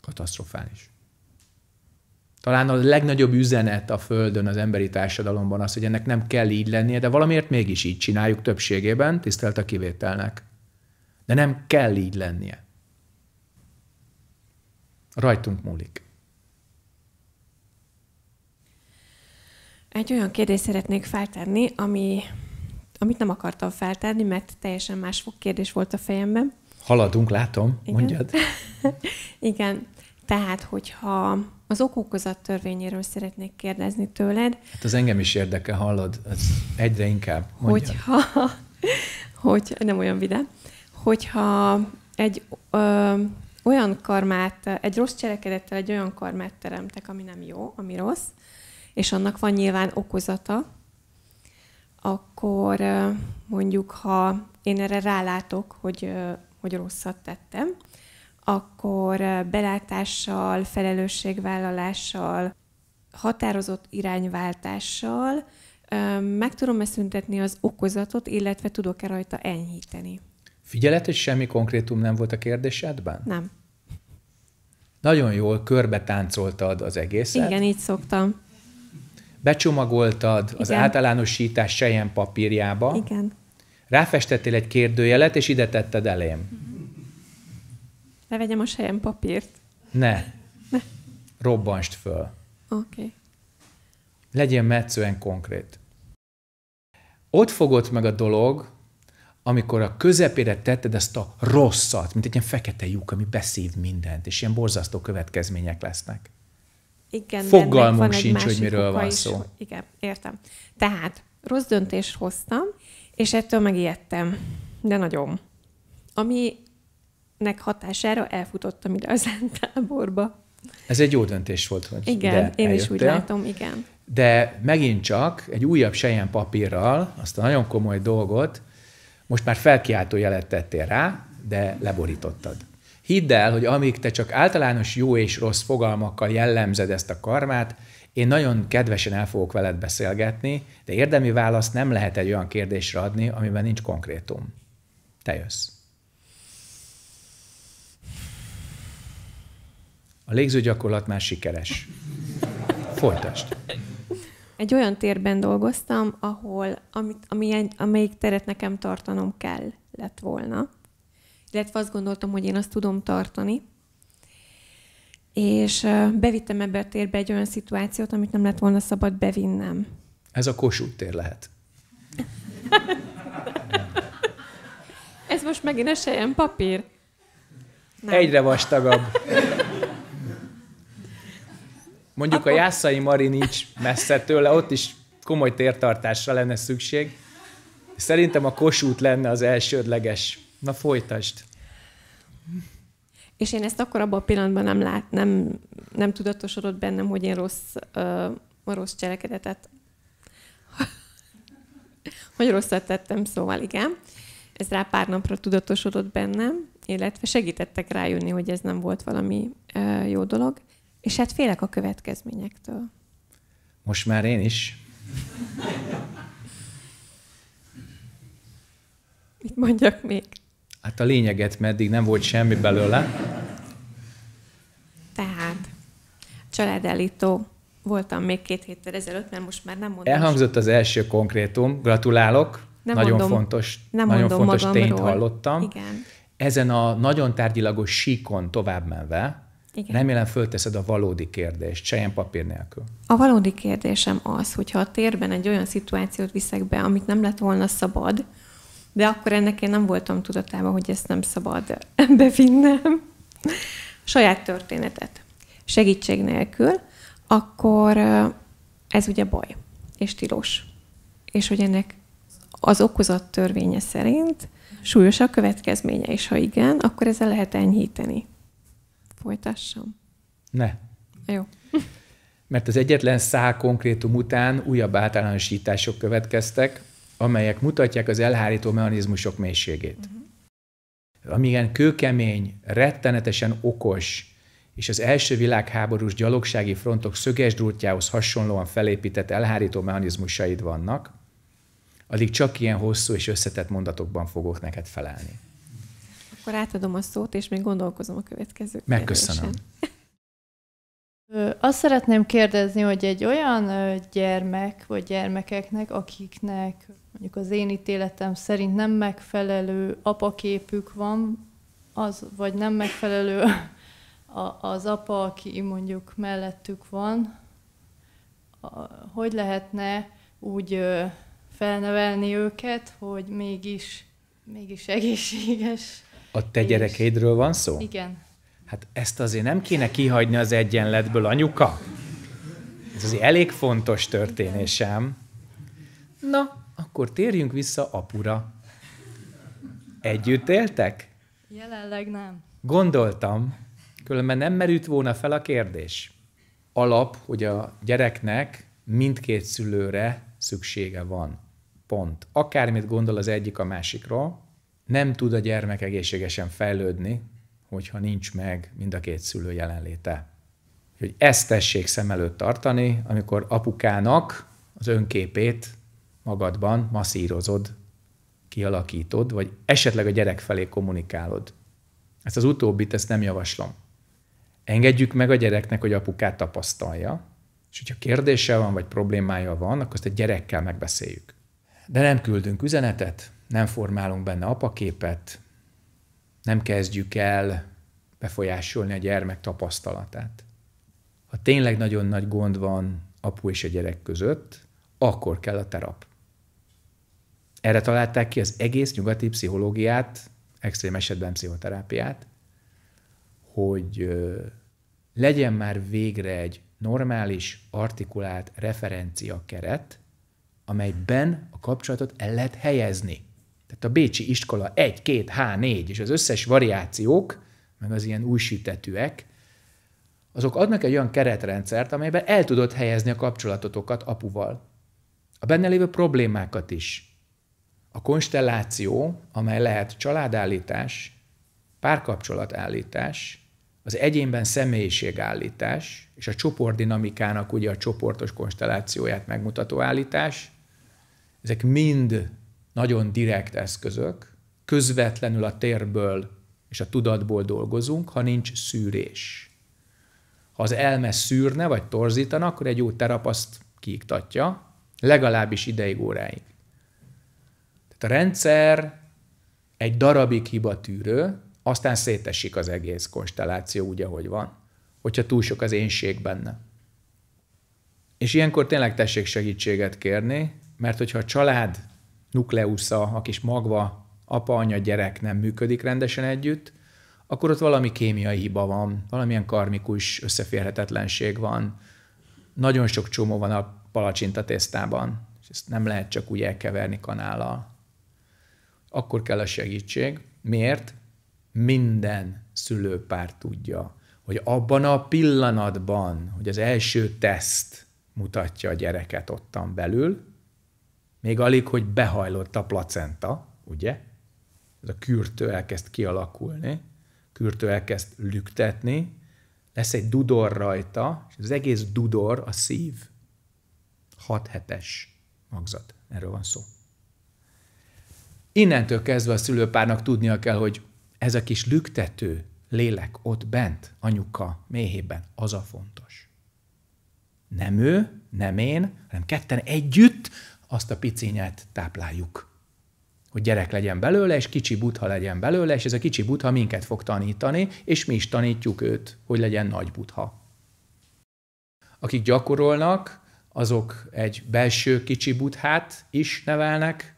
katasztrofális. Talán a legnagyobb üzenet a Földön az emberi társadalomban az, hogy ennek nem kell így lennie, de valamiért mégis így csináljuk többségében, tisztelt a kivételnek. De nem kell így lennie. Rajtunk múlik. Egy olyan kérdést szeretnék feltenni, ami amit nem akartam feltenni, mert teljesen más kérdés volt a fejemben. Haladunk, látom, Igen. mondjad. Igen, tehát hogyha az okókozat törvényéről szeretnék kérdezni tőled. Hát az engem is érdekel, hallod, ez egyre inkább. Mondjad. Hogyha, hogy nem olyan vidám, hogyha egy ö, olyan karmát, egy rossz cselekedettel egy olyan karmát teremtek, ami nem jó, ami rossz, és annak van nyilván okozata, akkor mondjuk, ha én erre rálátok, hogy, hogy rosszat tettem, akkor belátással, felelősségvállalással, határozott irányváltással meg tudom-e szüntetni az okozatot, illetve tudok-e rajta enyhíteni. Figyelet, hogy semmi konkrétum nem volt a kérdésedben? Nem. Nagyon jól körbe táncoltad az egészet. Igen, így szoktam becsomagoltad az általánosítás sejen papírjába, Igen. ráfestettél egy kérdőjelet, és ide tetted elém. Ne vegyem a sejen papírt. Ne. ne. Robbanst föl. Oké. Okay. Legyen metszően konkrét. Ott fogott meg a dolog, amikor a közepére tetted ezt a rosszat, mint egy ilyen fekete lyuk, ami beszív mindent, és ilyen borzasztó következmények lesznek igen, fogalmunk sincs, hogy miről van is. szó. Igen, értem. Tehát rossz döntést hoztam, és ettől megijedtem, de nagyon. Aminek hatására elfutottam ide az táborba. Ez egy jó döntés volt, hogy Igen, ide én eljöttél. is úgy látom, igen. De megint csak egy újabb sejjen papírral azt a nagyon komoly dolgot most már felkiáltó jelet tettél rá, de leborítottad. Hidd el, hogy amíg te csak általános jó és rossz fogalmakkal jellemzed ezt a karmát, én nagyon kedvesen el fogok veled beszélgetni, de érdemi választ nem lehet egy olyan kérdésre adni, amiben nincs konkrétum. Te jössz. A gyakorlat már sikeres. Folytasd. Egy olyan térben dolgoztam, ahol, amit, ami egy, amelyik teret nekem tartanom kell lett volna illetve azt gondoltam, hogy én azt tudom tartani. És bevittem ebbe a térbe egy olyan szituációt, amit nem lett volna szabad bevinnem. Ez a Kossuth tér lehet. Ez most megint a sejem papír? Nem. Egyre vastagabb. Mondjuk Akkor... a Jászai Mari nincs messze tőle, ott is komoly tértartásra lenne szükség. Szerintem a kosút lenne az elsődleges Na folytasd. És én ezt akkor abban a pillanatban nem lát, nem, nem tudatosodott bennem, hogy én rossz, ö, rossz cselekedetet, hogy rosszat tettem, szóval igen. Ez rá pár napra tudatosodott bennem, illetve segítettek rájönni, hogy ez nem volt valami ö, jó dolog. És hát félek a következményektől. Most már én is. Mit mondjak még? Hát a lényeget, meddig nem volt semmi belőle. Tehát, családállító voltam még két héttel ezelőtt, mert most már nem mondom. Elhangzott az első konkrétum, gratulálok, nem nagyon mondom, fontos, nem nagyon mondom fontos magamról. tényt hallottam. Igen. Ezen a nagyon tárgyilagos síkon tovább menve, igen. Remélem fölteszed a valódi kérdést, sejjen papír nélkül. A valódi kérdésem az, hogyha a térben egy olyan szituációt viszek be, amit nem lett volna szabad, de akkor ennek én nem voltam tudatában, hogy ezt nem szabad bevinnem. Saját történetet. Segítség nélkül, akkor ez ugye baj, és tilos. És hogy ennek az okozat törvénye szerint súlyos a következménye, és ha igen, akkor ezzel lehet enyhíteni. Folytassam? Ne. Jó. Mert az egyetlen szál konkrétum után újabb általánosítások következtek, amelyek mutatják az elhárító mechanizmusok mélységét. Uh-huh. Amilyen kőkemény, rettenetesen okos és az első világháborús gyalogsági frontok szöges drótjához hasonlóan felépített elhárító mechanizmusaid vannak, addig csak ilyen hosszú és összetett mondatokban fogok neked felelni. Akkor átadom a szót, és még gondolkozom a következő Megköszönöm. Azt szeretném kérdezni, hogy egy olyan gyermek vagy gyermekeknek, akiknek mondjuk az én ítéletem szerint nem megfelelő apaképük van, az, vagy nem megfelelő a, az apa, aki mondjuk mellettük van, hogy lehetne úgy felnevelni őket, hogy mégis, mégis egészséges. A te gyerekeidről van szó? Igen. Hát ezt azért nem kéne kihagyni az egyenletből, anyuka? Ez azért elég fontos történésem. Na, akkor térjünk vissza apura. Együtt éltek? Jelenleg nem. Gondoltam, különben nem merült volna fel a kérdés. Alap, hogy a gyereknek mindkét szülőre szüksége van. Pont. Akármit gondol az egyik a másikról, nem tud a gyermek egészségesen fejlődni, hogyha nincs meg mind a két szülő jelenléte. Hogy ezt tessék szem előtt tartani, amikor apukának az önképét magadban masszírozod, kialakítod, vagy esetleg a gyerek felé kommunikálod. Ezt az utóbbit, ezt nem javaslom. Engedjük meg a gyereknek, hogy apukát tapasztalja, és hogyha kérdése van, vagy problémája van, akkor azt a gyerekkel megbeszéljük. De nem küldünk üzenetet, nem formálunk benne apaképet, nem kezdjük el befolyásolni a gyermek tapasztalatát. Ha tényleg nagyon nagy gond van apu és a gyerek között, akkor kell a terap. Erre találták ki az egész nyugati pszichológiát, extrém esetben pszichoterápiát, hogy legyen már végre egy normális, artikulált referencia keret, amelyben a kapcsolatot el lehet helyezni. Tehát a Bécsi iskola 1, 2, H4 és az összes variációk, meg az ilyen újsítetűek, azok adnak egy olyan keretrendszert, amelyben el tudod helyezni a kapcsolatotokat apuval. A benne lévő problémákat is, a konstelláció, amely lehet családállítás, párkapcsolatállítás, az egyénben személyiségállítás, és a csoportdinamikának ugye a csoportos konstellációját megmutató állítás, ezek mind nagyon direkt eszközök, közvetlenül a térből és a tudatból dolgozunk, ha nincs szűrés. Ha az elme szűrne vagy torzítana, akkor egy jó terap azt kiiktatja, legalábbis ideig óráig. A rendszer egy darabig hibatűrő, aztán szétesik az egész konstelláció úgy, ahogy van, hogyha túl sok az énség benne. És ilyenkor tényleg tessék segítséget kérni, mert hogyha a család nukleusza, a kis magva, apa, anya, gyerek nem működik rendesen együtt, akkor ott valami kémiai hiba van, valamilyen karmikus összeférhetetlenség van. Nagyon sok csomó van a palacsinta tésztában, és ezt nem lehet csak úgy elkeverni kanállal akkor kell a segítség. Miért? Minden szülőpár tudja, hogy abban a pillanatban, hogy az első teszt mutatja a gyereket ottan belül, még alig, hogy behajlott a placenta, ugye? Ez a kürtő elkezd kialakulni, kürtő elkezd lüktetni, lesz egy dudor rajta, és az egész dudor a szív. 6 hetes magzat. Erről van szó. Innentől kezdve a szülőpárnak tudnia kell, hogy ez a kis lüktető lélek ott bent, anyuka méhében, az a fontos. Nem ő, nem én, hanem ketten együtt azt a picinyát tápláljuk. Hogy gyerek legyen belőle, és kicsi butha legyen belőle, és ez a kicsi butha minket fog tanítani, és mi is tanítjuk őt, hogy legyen nagy butha. Akik gyakorolnak, azok egy belső kicsi buthát is nevelnek,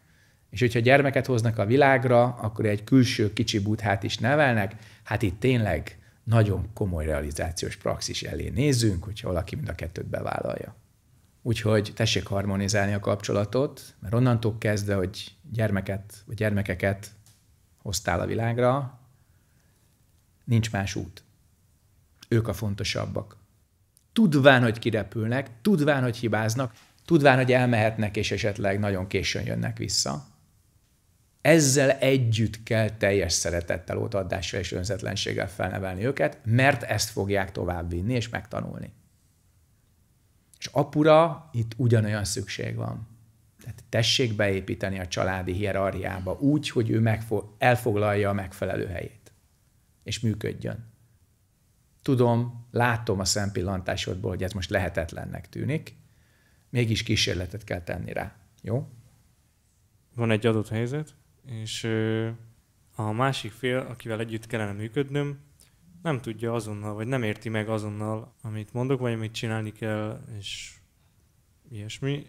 és hogyha gyermeket hoznak a világra, akkor egy külső kicsi buthát is nevelnek, hát itt tényleg nagyon komoly realizációs praxis elé nézünk, hogyha valaki mind a kettőt bevállalja. Úgyhogy tessék harmonizálni a kapcsolatot, mert onnantól kezdve, hogy gyermeket vagy gyermekeket hoztál a világra, nincs más út. Ők a fontosabbak. Tudván, hogy kirepülnek, tudván, hogy hibáznak, tudván, hogy elmehetnek és esetleg nagyon későn jönnek vissza, ezzel együtt kell teljes szeretettel, odaadásra és önzetlenséggel felnevelni őket, mert ezt fogják továbbvinni és megtanulni. És apura itt ugyanolyan szükség van. Tehát tessék beépíteni a családi hierarchiába úgy, hogy ő megfog, elfoglalja a megfelelő helyét, és működjön. Tudom, látom a szempillantásodból, hogy ez most lehetetlennek tűnik, mégis kísérletet kell tenni rá. Jó? Van egy adott helyzet, és a másik fél, akivel együtt kellene működnöm, nem tudja azonnal, vagy nem érti meg azonnal, amit mondok, vagy amit csinálni kell, és ilyesmi.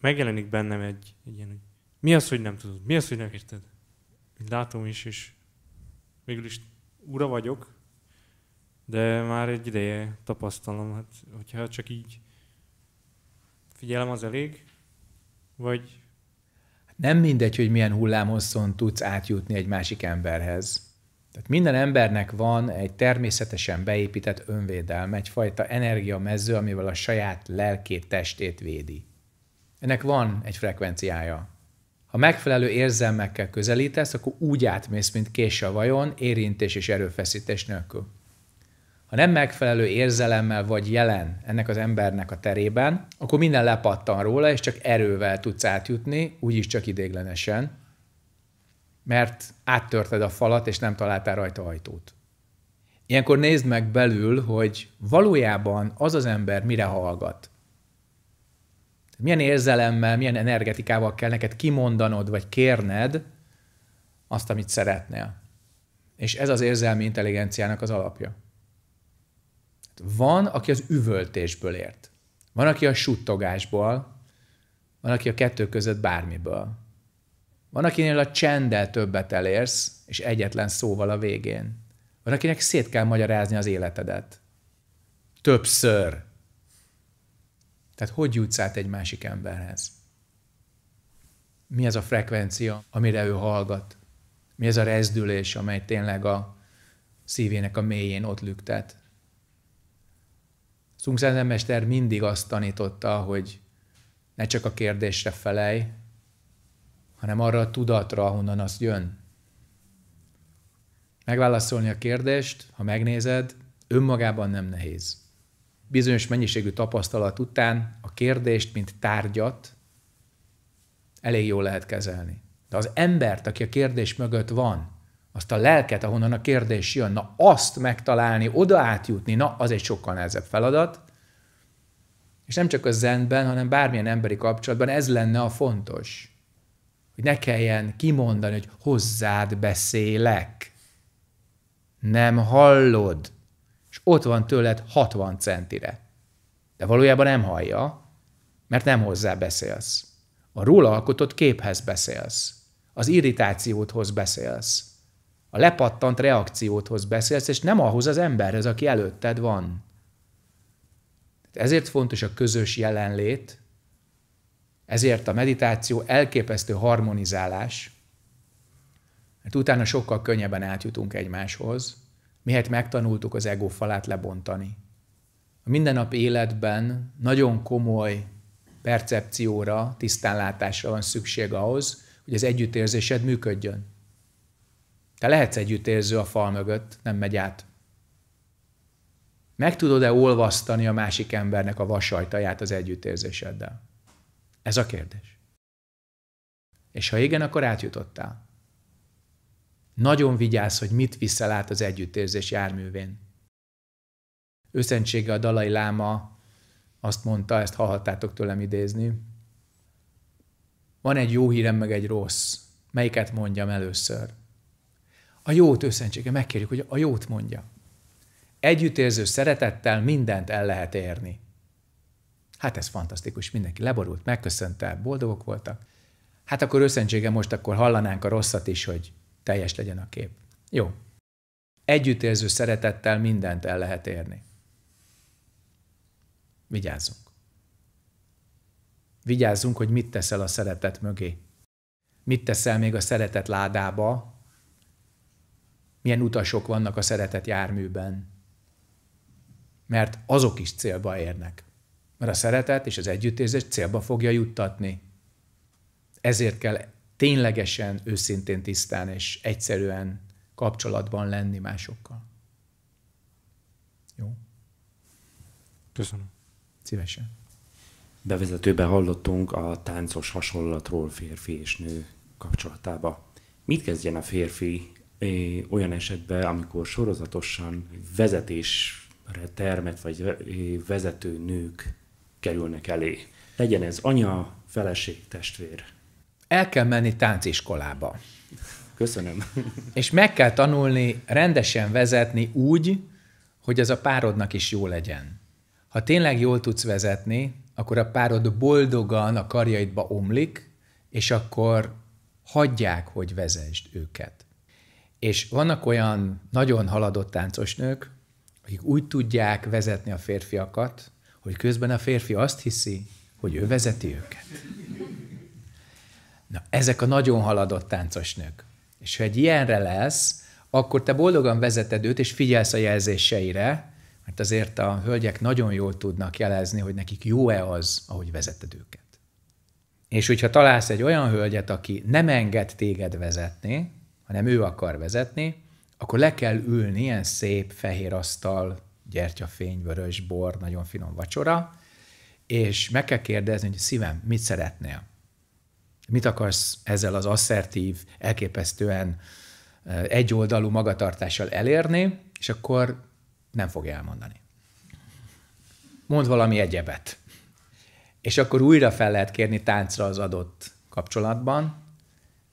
Megjelenik bennem egy, egy ilyen, hogy mi az, hogy nem tudod, mi az, hogy nem érted. Így látom is, és végül is ura vagyok, de már egy ideje tapasztalom, hát, hogyha csak így figyelem, az elég, vagy nem mindegy, hogy milyen hullámhosszon tudsz átjutni egy másik emberhez. Tehát minden embernek van egy természetesen beépített önvédelme, egyfajta energiamező, amivel a saját lelkét, testét védi. Ennek van egy frekvenciája. Ha megfelelő érzelmekkel közelítesz, akkor úgy átmész, mint kés a vajon, érintés és erőfeszítés nélkül ha nem megfelelő érzelemmel vagy jelen ennek az embernek a terében, akkor minden lepattan róla, és csak erővel tudsz átjutni, úgyis csak idéglenesen, mert áttörted a falat, és nem találtál rajta ajtót. Ilyenkor nézd meg belül, hogy valójában az az ember mire hallgat. Milyen érzelemmel, milyen energetikával kell neked kimondanod, vagy kérned azt, amit szeretnél. És ez az érzelmi intelligenciának az alapja. Van, aki az üvöltésből ért. Van, aki a suttogásból, van, aki a kettő között bármiből. Van, akinél a csenddel többet elérsz, és egyetlen szóval a végén. Van, akinek szét kell magyarázni az életedet. Többször. Tehát hogy jutsz át egy másik emberhez? Mi ez a frekvencia, amire ő hallgat? Mi ez a rezdülés, amely tényleg a szívének a mélyén ott lüktet? Szunk mester mindig azt tanította, hogy ne csak a kérdésre felej, hanem arra a tudatra, ahonnan az jön. Megválaszolni a kérdést, ha megnézed, önmagában nem nehéz. Bizonyos mennyiségű tapasztalat után a kérdést, mint tárgyat elég jól lehet kezelni. De az embert, aki a kérdés mögött van, azt a lelket, ahonnan a kérdés jön, na azt megtalálni, oda átjutni, na az egy sokkal nehezebb feladat, és nem csak a zenben, hanem bármilyen emberi kapcsolatban ez lenne a fontos. Hogy ne kelljen kimondani, hogy hozzád beszélek. Nem hallod. És ott van tőled 60 centire. De valójában nem hallja, mert nem hozzá beszélsz. A róla alkotott képhez beszélsz. Az irritációthoz beszélsz a lepattant reakcióthoz beszélsz, és nem ahhoz az emberhez, aki előtted van. Ezért fontos a közös jelenlét, ezért a meditáció elképesztő harmonizálás, mert utána sokkal könnyebben átjutunk egymáshoz, mihet megtanultuk az ego falát lebontani. A mindennap életben nagyon komoly percepcióra, tisztánlátásra van szükség ahhoz, hogy az együttérzésed működjön. Te lehetsz együttérző a fal mögött, nem megy át. Meg tudod-e olvasztani a másik embernek a vasajtaját az együttérzéseddel? Ez a kérdés. És ha igen, akkor átjutottál. Nagyon vigyázz, hogy mit viszel át az együttérzés járművén. Őszentsége a Dalai Láma azt mondta, ezt hallhattátok tőlem idézni, van egy jó hírem, meg egy rossz. Melyiket mondjam először? A jót őszentsége, megkérjük, hogy a jót mondja. Együttérző szeretettel mindent el lehet érni. Hát ez fantasztikus, mindenki leborult, megköszönte, boldogok voltak. Hát akkor őszentsége most akkor hallanánk a rosszat is, hogy teljes legyen a kép. Jó. Együttérző szeretettel mindent el lehet érni. Vigyázzunk. Vigyázzunk, hogy mit teszel a szeretet mögé. Mit teszel még a szeretet ládába, milyen utasok vannak a szeretet járműben. Mert azok is célba érnek. Mert a szeretet és az együttérzés célba fogja juttatni. Ezért kell ténylegesen, őszintén, tisztán és egyszerűen kapcsolatban lenni másokkal. Jó? Köszönöm. Szívesen. Bevezetőben hallottunk a táncos hasonlatról férfi és nő kapcsolatába. Mit kezdjen a férfi olyan esetben, amikor sorozatosan vezetésre termet vagy vezető nők kerülnek elé. Legyen ez anya, feleség, testvér. El kell menni tánciskolába. Köszönöm. És meg kell tanulni rendesen vezetni úgy, hogy az a párodnak is jó legyen. Ha tényleg jól tudsz vezetni, akkor a párod boldogan a karjaidba omlik, és akkor hagyják, hogy vezesd őket. És vannak olyan nagyon haladott táncosnők, akik úgy tudják vezetni a férfiakat, hogy közben a férfi azt hiszi, hogy ő vezeti őket. Na, ezek a nagyon haladott táncosnők. És ha egy ilyenre lesz, akkor te boldogan vezeted őt, és figyelsz a jelzéseire, mert azért a hölgyek nagyon jól tudnak jelezni, hogy nekik jó-e az, ahogy vezeted őket. És hogyha találsz egy olyan hölgyet, aki nem enged téged vezetni, hanem ő akar vezetni, akkor le kell ülni ilyen szép fehér asztal, gyertyafény, vörös bor, nagyon finom vacsora, és meg kell kérdezni, hogy szívem, mit szeretnél? Mit akarsz ezzel az asszertív, elképesztően eh, egyoldalú magatartással elérni, és akkor nem fogja elmondani. Mond valami egyebet. És akkor újra fel lehet kérni táncra az adott kapcsolatban,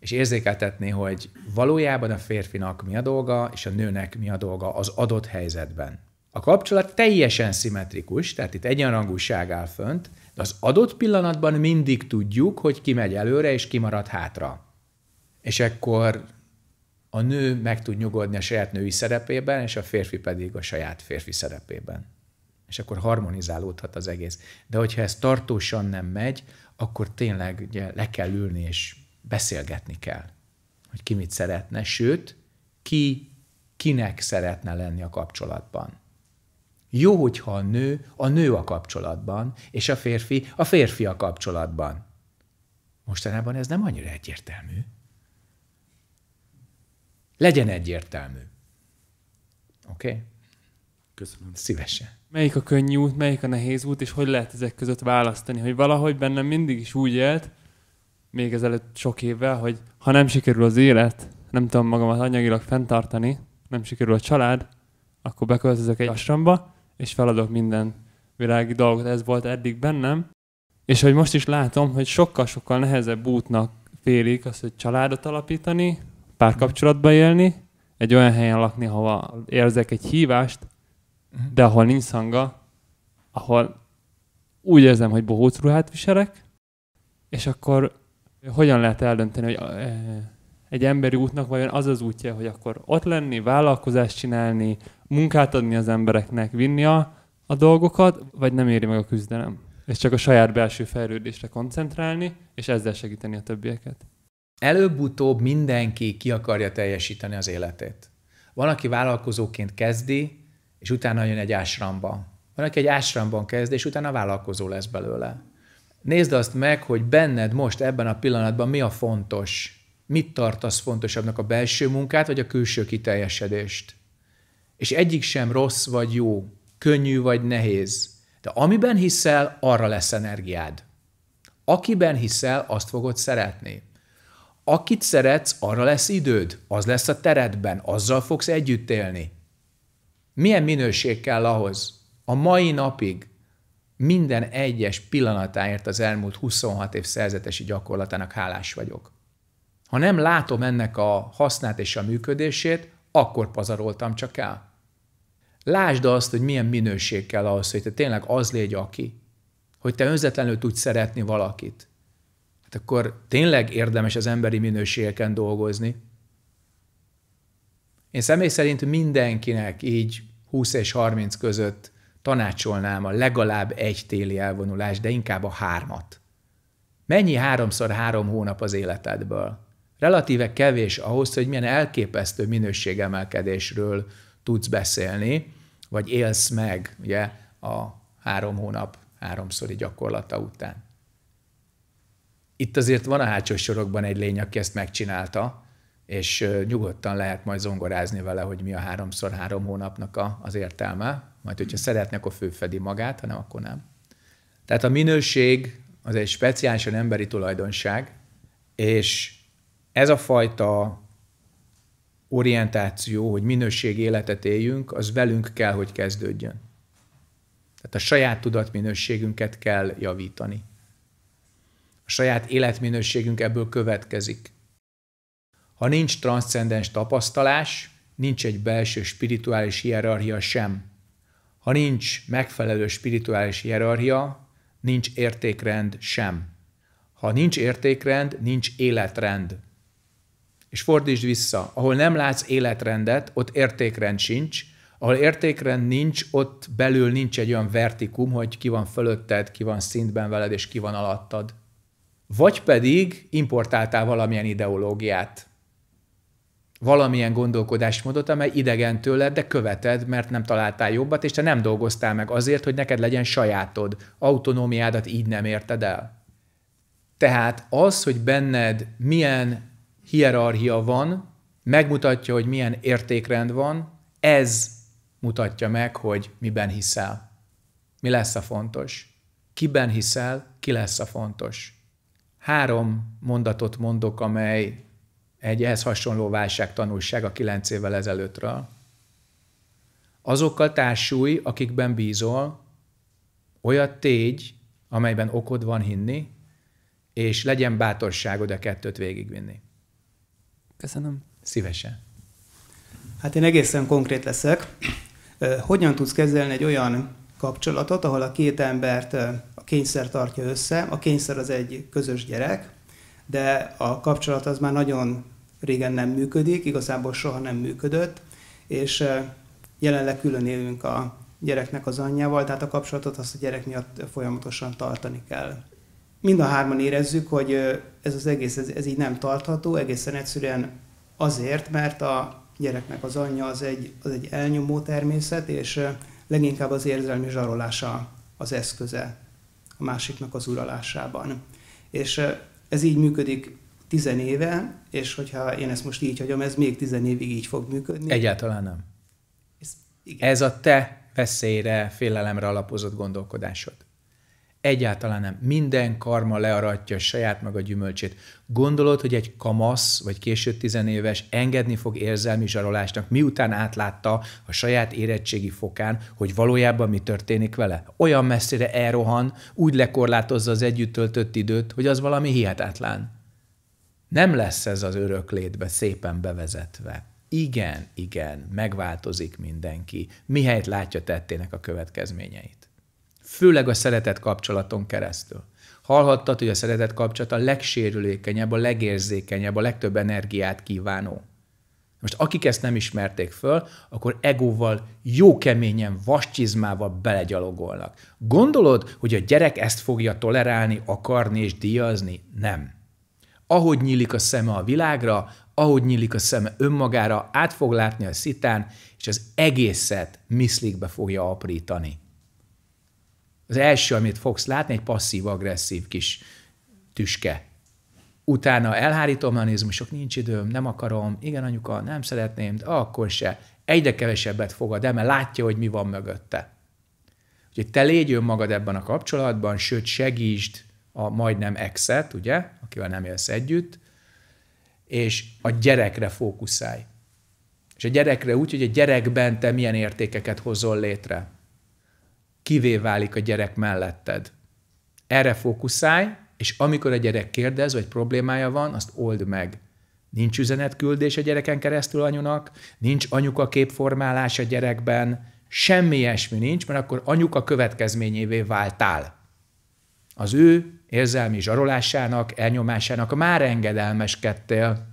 és érzékeltetni, hogy valójában a férfinak mi a dolga, és a nőnek mi a dolga az adott helyzetben. A kapcsolat teljesen szimmetrikus, tehát itt egyenrangúság áll fönt, de az adott pillanatban mindig tudjuk, hogy ki megy előre és ki marad hátra. És ekkor a nő meg tud nyugodni a saját női szerepében, és a férfi pedig a saját férfi szerepében. És akkor harmonizálódhat az egész. De hogyha ez tartósan nem megy, akkor tényleg ugye, le kell ülni, és beszélgetni kell, hogy ki mit szeretne, sőt, ki kinek szeretne lenni a kapcsolatban. Jó, hogyha a nő a nő a kapcsolatban, és a férfi a férfi a kapcsolatban. Mostanában ez nem annyira egyértelmű. Legyen egyértelmű. Oké? Okay? Köszönöm. Szívesen. Melyik a könnyű út, melyik a nehéz út, és hogy lehet ezek között választani? Hogy valahogy bennem mindig is úgy élt, még ezelőtt sok évvel, hogy ha nem sikerül az élet, nem tudom magamat anyagilag fenntartani, nem sikerül a család, akkor beköltözök egy asramba, és feladok minden világi dolgot. Ez volt eddig bennem. És hogy most is látom, hogy sokkal-sokkal nehezebb útnak félik az, hogy családot alapítani, párkapcsolatba élni, egy olyan helyen lakni, ahol érzek egy hívást, mhm. de ahol nincs szanga, ahol úgy érzem, hogy bohóc ruhát viselek, és akkor hogyan lehet eldönteni, hogy egy emberi útnak vajon az az útja, hogy akkor ott lenni, vállalkozást csinálni, munkát adni az embereknek, vinni a, a dolgokat, vagy nem éri meg a küzdelem? És csak a saját belső fejlődésre koncentrálni, és ezzel segíteni a többieket. Előbb-utóbb mindenki ki akarja teljesíteni az életét. Van, aki vállalkozóként kezdi, és utána jön egy ásramba. Van, aki egy ásramban kezd, és utána vállalkozó lesz belőle. Nézd azt meg, hogy benned most ebben a pillanatban mi a fontos. Mit tartasz fontosabbnak, a belső munkát vagy a külső kiteljesedést? És egyik sem rossz vagy jó, könnyű vagy nehéz. De amiben hiszel, arra lesz energiád. Akiben hiszel, azt fogod szeretni. Akit szeretsz, arra lesz időd, az lesz a teredben, azzal fogsz együtt élni. Milyen minőség kell ahhoz? A mai napig minden egyes pillanatáért az elmúlt 26 év szerzetesi gyakorlatának hálás vagyok. Ha nem látom ennek a hasznát és a működését, akkor pazaroltam csak el. Lásd azt, hogy milyen minőség kell ahhoz, hogy te tényleg az légy aki, hogy te önzetlenül tudsz szeretni valakit. Hát akkor tényleg érdemes az emberi minőségeken dolgozni. Én személy szerint mindenkinek így 20 és 30 között tanácsolnám a legalább egy téli elvonulás, de inkább a hármat. Mennyi háromszor három hónap az életedből? Relatíve kevés ahhoz, hogy milyen elképesztő minőségemelkedésről tudsz beszélni, vagy élsz meg ugye, a három hónap háromszori gyakorlata után. Itt azért van a hátsó sorokban egy lény, aki ezt megcsinálta, és nyugodtan lehet majd zongorázni vele, hogy mi a háromszor három hónapnak a, az értelme. Majd, hogyha szeretne, akkor főfedi magát, hanem akkor nem. Tehát a minőség az egy speciálisan emberi tulajdonság, és ez a fajta orientáció, hogy minőség életet éljünk, az velünk kell, hogy kezdődjön. Tehát a saját tudatminőségünket kell javítani. A saját életminőségünk ebből következik. Ha nincs transzcendens tapasztalás, nincs egy belső spirituális hierarchia sem. Ha nincs megfelelő spirituális hierarchia, nincs értékrend sem. Ha nincs értékrend, nincs életrend. És fordítsd vissza, ahol nem látsz életrendet, ott értékrend sincs, ahol értékrend nincs, ott belül nincs egy olyan vertikum, hogy ki van fölötted, ki van szintben veled, és ki van alattad. Vagy pedig importáltál valamilyen ideológiát valamilyen gondolkodásmódot, amely idegen tőled, de követed, mert nem találtál jobbat, és te nem dolgoztál meg azért, hogy neked legyen sajátod. Autonómiádat így nem érted el. Tehát az, hogy benned milyen hierarchia van, megmutatja, hogy milyen értékrend van, ez mutatja meg, hogy miben hiszel. Mi lesz a fontos? Kiben hiszel, ki lesz a fontos? Három mondatot mondok, amely egy ehhez hasonló válság tanulság a kilenc évvel ezelőttről. Azokkal társulj, akikben bízol, olyat tégy, amelyben okod van hinni, és legyen bátorságod a kettőt végigvinni. Köszönöm. Szívesen. Hát én egészen konkrét leszek. Hogyan tudsz kezelni egy olyan kapcsolatot, ahol a két embert a kényszer tartja össze, a kényszer az egy közös gyerek, de a kapcsolat az már nagyon régen nem működik, igazából soha nem működött, és jelenleg külön élünk a gyereknek az anyjával, tehát a kapcsolatot azt a gyerek miatt folyamatosan tartani kell. Mind a hárman érezzük, hogy ez az egész, ez, ez így nem tartható, egészen egyszerűen azért, mert a gyereknek az anyja az egy, az egy elnyomó természet, és leginkább az érzelmi zsarolása az eszköze a másiknak az uralásában. És ez így működik tizen éve, és hogyha én ezt most így hagyom, ez még tizen évig így fog működni. Egyáltalán nem. Ez, igen. ez a te veszélyre, félelemre alapozott gondolkodásod. Egyáltalán nem. Minden karma learatja saját maga gyümölcsét. Gondolod, hogy egy kamasz, vagy később tizenéves engedni fog érzelmi zsarolásnak, miután átlátta a saját érettségi fokán, hogy valójában mi történik vele? Olyan messzire elrohan, úgy lekorlátozza az együtt töltött időt, hogy az valami hihetetlen. Nem lesz ez az létbe szépen bevezetve. Igen, igen, megváltozik mindenki, mihelyt látja tettének a következményeit főleg a szeretet kapcsolaton keresztül. Hallhattad, hogy a szeretet kapcsolat a legsérülékenyebb, a legérzékenyebb, a legtöbb energiát kívánó. Most akik ezt nem ismerték föl, akkor egóval, jó keményen, vascsizmával belegyalogolnak. Gondolod, hogy a gyerek ezt fogja tolerálni, akarni és díjazni? Nem. Ahogy nyílik a szeme a világra, ahogy nyílik a szeme önmagára, át fog látni a szitán, és az egészet miszlikbe fogja aprítani. Az első, amit fogsz látni, egy passzív-agresszív kis tüske. Utána elhárítom a nincs időm, nem akarom, igen anyuka, nem szeretném, de akkor se. Egyre kevesebbet fogad el, mert látja, hogy mi van mögötte. Úgyhogy te légy önmagad ebben a kapcsolatban, sőt segítsd a majdnem exet, ugye, akivel nem élsz együtt, és a gyerekre fókuszálj. És a gyerekre úgy, hogy a gyerekben te milyen értékeket hozol létre kivé válik a gyerek melletted. Erre fókuszálj, és amikor a gyerek kérdez, vagy problémája van, azt old meg. Nincs üzenetküldés a gyereken keresztül anyunak, nincs anyuka képformálás a gyerekben, semmi ilyesmi nincs, mert akkor anyuka következményévé váltál. Az ő érzelmi zsarolásának, elnyomásának már engedelmeskedtél,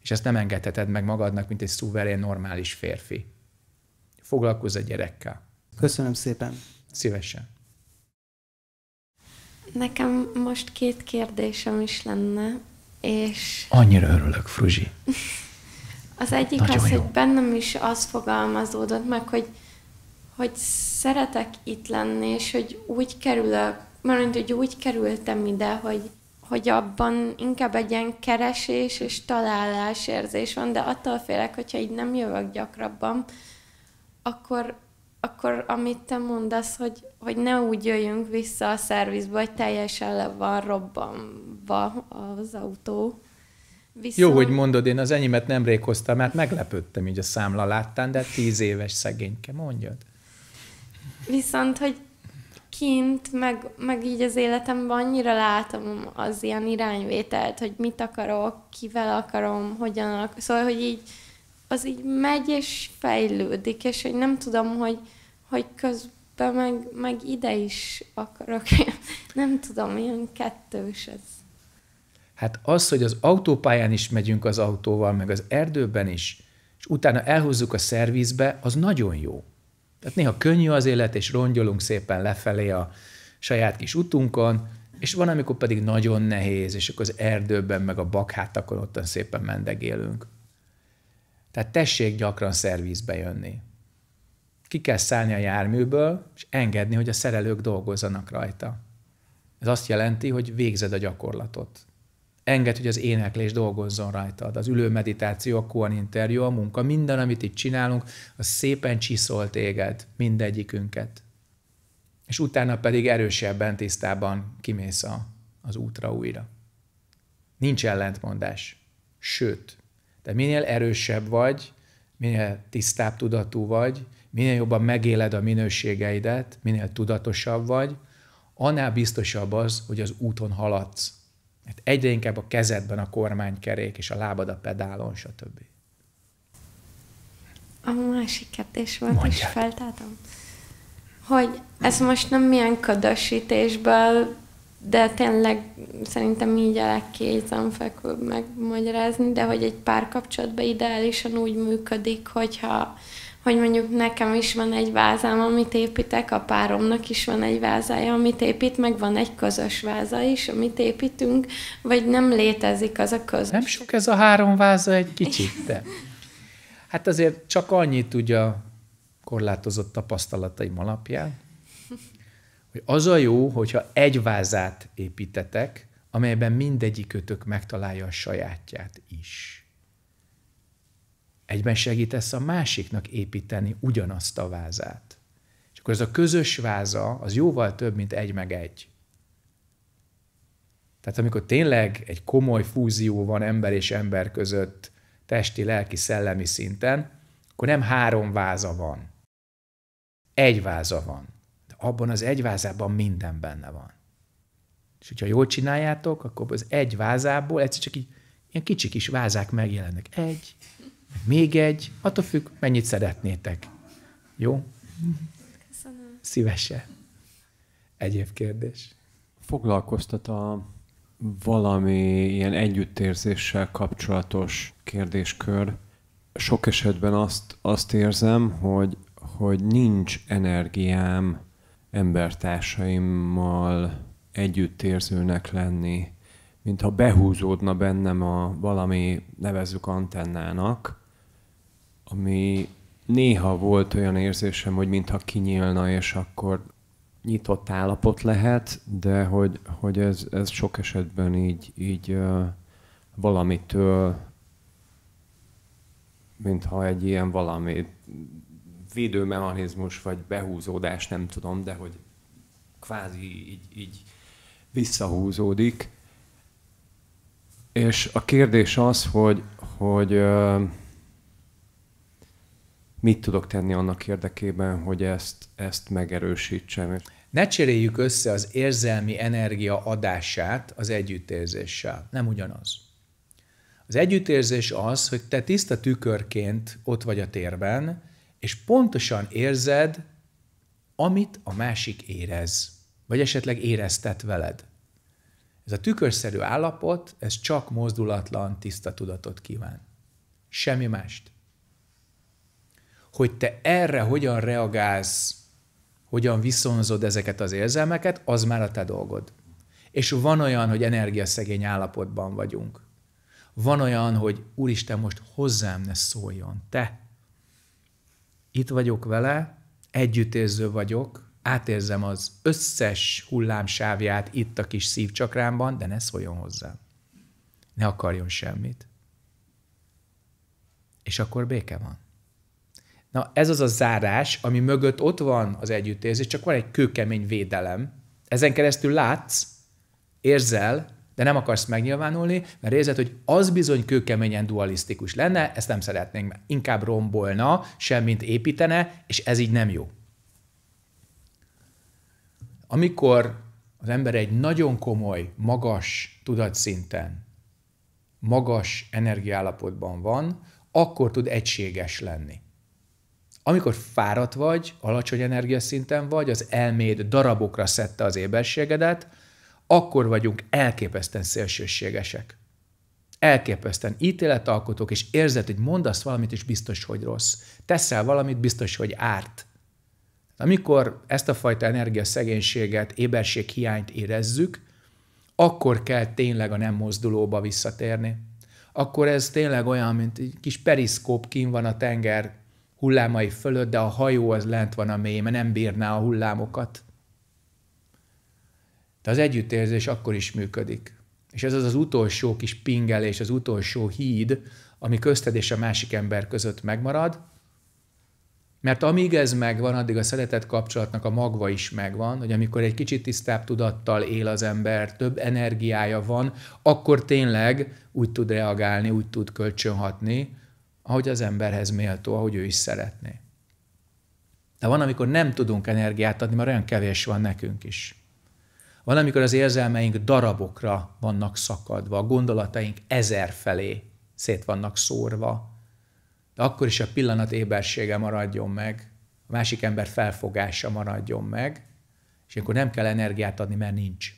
és ezt nem engedheted meg magadnak, mint egy szuverén, normális férfi. Foglalkozz a gyerekkel. Köszönöm szépen. Szívesen. Nekem most két kérdésem is lenne, és... Annyira örülök, Fruzsi. az egyik Nagyon az, jó. hogy bennem is az fogalmazódott meg, hogy, hogy szeretek itt lenni, és hogy úgy kerülök, mert hogy úgy kerültem ide, hogy, hogy abban inkább egy ilyen keresés és találás érzés van, de attól félek, hogyha így nem jövök gyakrabban, akkor akkor amit te mondasz, hogy, hogy ne úgy jöjjünk vissza a szervizbe, hogy teljesen le van robbanva az autó. Viszont... Jó, hogy mondod, én az enyémet nemrég hoztam, mert meglepődtem így a számla láttán, de tíz éves szegényke, mondjad. Viszont, hogy kint, meg, meg így az életemben annyira látom az ilyen irányvételt, hogy mit akarok, kivel akarom, hogyan akarok. Szóval, hogy így az így megy és fejlődik, és hogy nem tudom, hogy, hogy közben meg, meg ide is akarok. Nem tudom, ilyen kettős ez. Hát az, hogy az autópályán is megyünk az autóval, meg az erdőben is, és utána elhozzuk a szervizbe, az nagyon jó. Tehát néha könnyű az élet, és rongyolunk szépen lefelé a saját kis utunkon, és van, amikor pedig nagyon nehéz, és akkor az erdőben, meg a bakhátakon ottan szépen mendegélünk. Tehát tessék gyakran szervizbe jönni. Ki kell szállni a járműből, és engedni, hogy a szerelők dolgozzanak rajta. Ez azt jelenti, hogy végzed a gyakorlatot. Engedd, hogy az éneklés dolgozzon rajtad, az ülő meditáció, a Kuan interjú, a munka, minden, amit itt csinálunk, az szépen csiszol téged, mindegyikünket. És utána pedig erősebben, tisztában kimész a, az útra újra. Nincs ellentmondás. Sőt, tehát minél erősebb vagy, minél tisztább tudatú vagy, minél jobban megéled a minőségeidet, minél tudatosabb vagy, annál biztosabb az, hogy az úton haladsz. Hát egyre inkább a kezedben a kormánykerék, és a lábad a pedálon, stb. A másik kérdés volt, Mondjad. és feltáltam, hogy ez most nem milyen ködösítésből de tényleg szerintem így a legkézenfekvőbb megmagyarázni, de hogy egy párkapcsolatban ideálisan úgy működik, hogyha hogy mondjuk nekem is van egy vázám, amit építek, a páromnak is van egy vázája, amit épít, meg van egy közös váza is, amit építünk, vagy nem létezik az a közös. Nem sok ez a három váza egy kicsit, de hát azért csak annyit tudja korlátozott tapasztalataim alapján, hogy az a jó, hogyha egy vázát építetek, amelyben mindegyikötök megtalálja a sajátját is. Egyben segítesz a másiknak építeni ugyanazt a vázát. És akkor ez a közös váza, az jóval több, mint egy meg egy. Tehát amikor tényleg egy komoly fúzió van ember és ember között, testi, lelki, szellemi szinten, akkor nem három váza van. Egy váza van abban az egy vázában minden benne van. És hogyha jól csináljátok, akkor az egy vázából egyszer csak így ilyen kicsi kis vázák megjelennek. Egy, még egy, attól függ, mennyit szeretnétek. Jó? Köszönöm. Szívesen. Egyéb kérdés. Foglalkoztat a valami ilyen együttérzéssel kapcsolatos kérdéskör. Sok esetben azt, azt érzem, hogy, hogy nincs energiám embertársaimmal együttérzőnek lenni, mintha behúzódna bennem a valami, nevezzük antennának, ami néha volt olyan érzésem, hogy mintha kinyílna, és akkor nyitott állapot lehet, de hogy, hogy ez, ez sok esetben így, így uh, valamitől, mintha egy ilyen valami védőmechanizmus, vagy behúzódás, nem tudom, de hogy kvázi így, így visszahúzódik. És a kérdés az, hogy, hogy mit tudok tenni annak érdekében, hogy ezt, ezt megerősítsem. Ne cseréljük össze az érzelmi energia adását az együttérzéssel. Nem ugyanaz. Az együttérzés az, hogy te tiszta tükörként ott vagy a térben, és pontosan érzed, amit a másik érez, vagy esetleg éreztet veled. Ez a tükörszerű állapot, ez csak mozdulatlan, tiszta tudatot kíván. Semmi mást. Hogy te erre hogyan reagálsz, hogyan viszonzod ezeket az érzelmeket, az már a te dolgod. És van olyan, hogy energiaszegény állapotban vagyunk. Van olyan, hogy Úristen, most hozzám ne szóljon, te itt vagyok vele, együttérző vagyok, átérzem az összes hullámsávját itt a kis szívcsakrámban, de ne szóljon hozzá. Ne akarjon semmit. És akkor béke van. Na, ez az a zárás, ami mögött ott van az együttérzés, csak van egy kőkemény védelem. Ezen keresztül látsz, érzel, de nem akarsz megnyilvánulni, mert érzed, hogy az bizony kőkeményen dualisztikus lenne, ezt nem szeretnénk, mert inkább rombolna, semmint építene, és ez így nem jó. Amikor az ember egy nagyon komoly, magas tudatszinten, magas energiállapotban van, akkor tud egységes lenni. Amikor fáradt vagy, alacsony energiaszinten vagy, az elméd darabokra szedte az éberségedet, akkor vagyunk elképesztően szélsőségesek. Elképesztően ítéletalkotók, és érzed, hogy mondasz valamit, és biztos, hogy rossz. Teszel valamit, biztos, hogy árt. Amikor ezt a fajta energiaszegénységet, éberséghiányt érezzük, akkor kell tényleg a nem mozdulóba visszatérni. Akkor ez tényleg olyan, mint egy kis periszkóp kín van a tenger hullámai fölött, de a hajó az lent van a mély, mert nem bírná a hullámokat. De az együttérzés akkor is működik. És ez az az utolsó kis pingelés, az utolsó híd, ami közted és a másik ember között megmarad, mert amíg ez megvan, addig a szeretet kapcsolatnak a magva is megvan, hogy amikor egy kicsit tisztább tudattal él az ember, több energiája van, akkor tényleg úgy tud reagálni, úgy tud kölcsönhatni, ahogy az emberhez méltó, ahogy ő is szeretné. De van, amikor nem tudunk energiát adni, mert olyan kevés van nekünk is. Van, amikor az érzelmeink darabokra vannak szakadva, a gondolataink ezer felé szét vannak szórva, de akkor is a pillanat ébersége maradjon meg, a másik ember felfogása maradjon meg, és akkor nem kell energiát adni, mert nincs.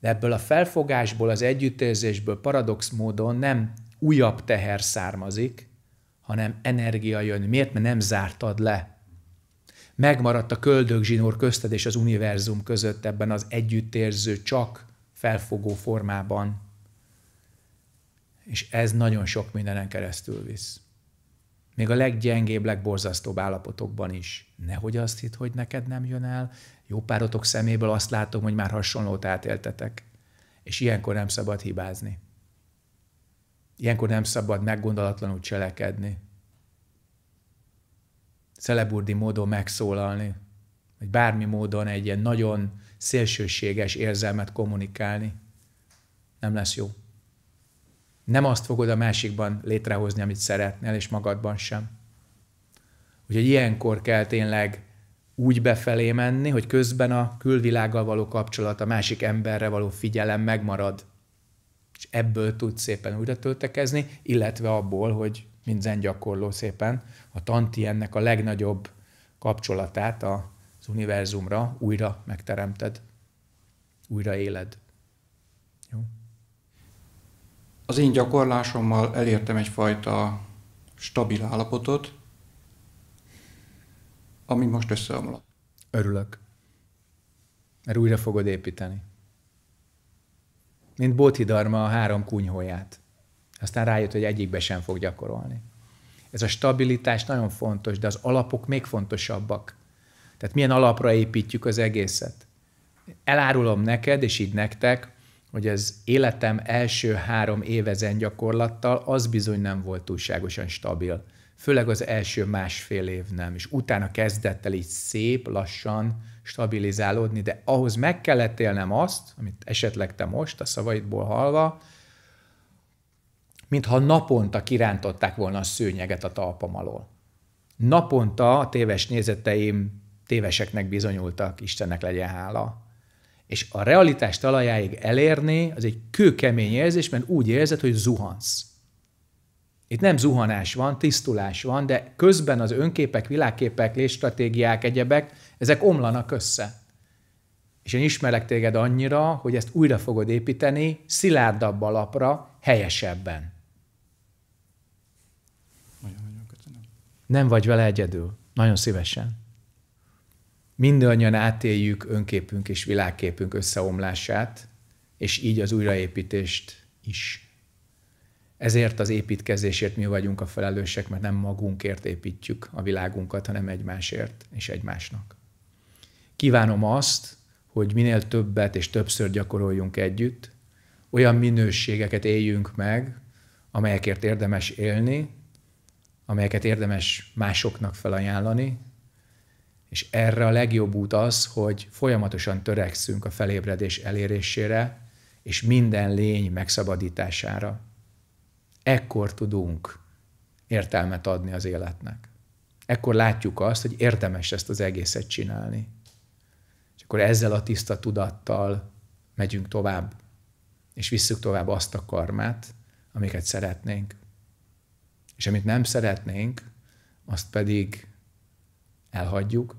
De ebből a felfogásból, az együttérzésből paradox módon nem újabb teher származik, hanem energia jön. Miért? Mert nem zártad le megmaradt a köldögzsinór közted és az univerzum között ebben az együttérző, csak felfogó formában. És ez nagyon sok mindenen keresztül visz. Még a leggyengébb, legborzasztóbb állapotokban is. Nehogy azt hitt, hogy neked nem jön el. Jó párotok szeméből azt látom, hogy már hasonlót átéltetek. És ilyenkor nem szabad hibázni. Ilyenkor nem szabad meggondolatlanul cselekedni szeleburdi módon megszólalni, vagy bármi módon egy ilyen nagyon szélsőséges érzelmet kommunikálni, nem lesz jó. Nem azt fogod a másikban létrehozni, amit szeretnél, és magadban sem. Úgyhogy ilyenkor kell tényleg úgy befelé menni, hogy közben a külvilággal való kapcsolat, a másik emberre való figyelem megmarad. És ebből tudsz szépen újra töltekezni, illetve abból, hogy mint zengyakorló szépen, a Tanti ennek a legnagyobb kapcsolatát az univerzumra újra megteremted, újra éled. Jó? Az én gyakorlásommal elértem egyfajta stabil állapotot, ami most összeomlott. Örülök. Mert újra fogod építeni. Mint Bóthidarma a három kunyhóját. Aztán rájött, hogy egyikbe sem fog gyakorolni. Ez a stabilitás nagyon fontos, de az alapok még fontosabbak. Tehát milyen alapra építjük az egészet. Elárulom neked, és így nektek, hogy az életem első három évezen gyakorlattal az bizony nem volt túlságosan stabil. Főleg az első másfél év nem, és utána kezdett el így szép, lassan stabilizálódni, de ahhoz meg kellett élnem azt, amit esetleg te most a szavaidból hallva, mintha naponta kirántották volna a szőnyeget a talpam alól. Naponta a téves nézeteim téveseknek bizonyultak, Istennek legyen hála. És a realitás talajáig elérni, az egy kőkemény érzés, mert úgy érzed, hogy zuhansz. Itt nem zuhanás van, tisztulás van, de közben az önképek, világképek, stratégiák, egyebek, ezek omlanak össze. És én ismerek téged annyira, hogy ezt újra fogod építeni, szilárdabb alapra, helyesebben. Nem vagy vele egyedül. Nagyon szívesen. Mindannyian átéljük önképünk és világképünk összeomlását, és így az újraépítést is. Ezért az építkezésért mi vagyunk a felelősek, mert nem magunkért építjük a világunkat, hanem egymásért és egymásnak. Kívánom azt, hogy minél többet és többször gyakoroljunk együtt, olyan minőségeket éljünk meg, amelyekért érdemes élni, amelyeket érdemes másoknak felajánlani, és erre a legjobb út az, hogy folyamatosan törekszünk a felébredés elérésére, és minden lény megszabadítására. Ekkor tudunk értelmet adni az életnek. Ekkor látjuk azt, hogy érdemes ezt az egészet csinálni. És akkor ezzel a tiszta tudattal megyünk tovább, és visszük tovább azt a karmát, amiket szeretnénk. És amit nem szeretnénk, azt pedig elhagyjuk,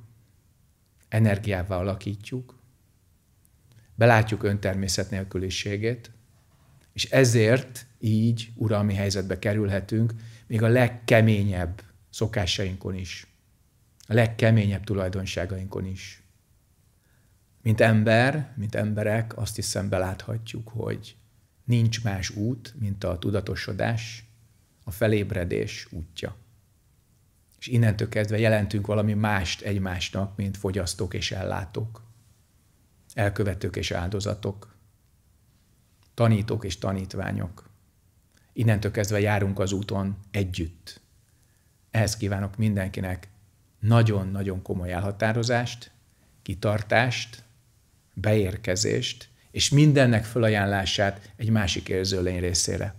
energiává alakítjuk, belátjuk öntermészet nélküliségét, és ezért így uralmi helyzetbe kerülhetünk, még a legkeményebb szokásainkon is, a legkeményebb tulajdonságainkon is. Mint ember, mint emberek azt hiszem beláthatjuk, hogy nincs más út, mint a tudatosodás, a felébredés útja. És innentől kezdve jelentünk valami mást egymásnak, mint fogyasztók és ellátók, elkövetők és áldozatok, tanítók és tanítványok. Innentől kezdve járunk az úton együtt. Ehhez kívánok mindenkinek nagyon-nagyon komoly elhatározást, kitartást, beérkezést, és mindennek fölajánlását egy másik lény részére.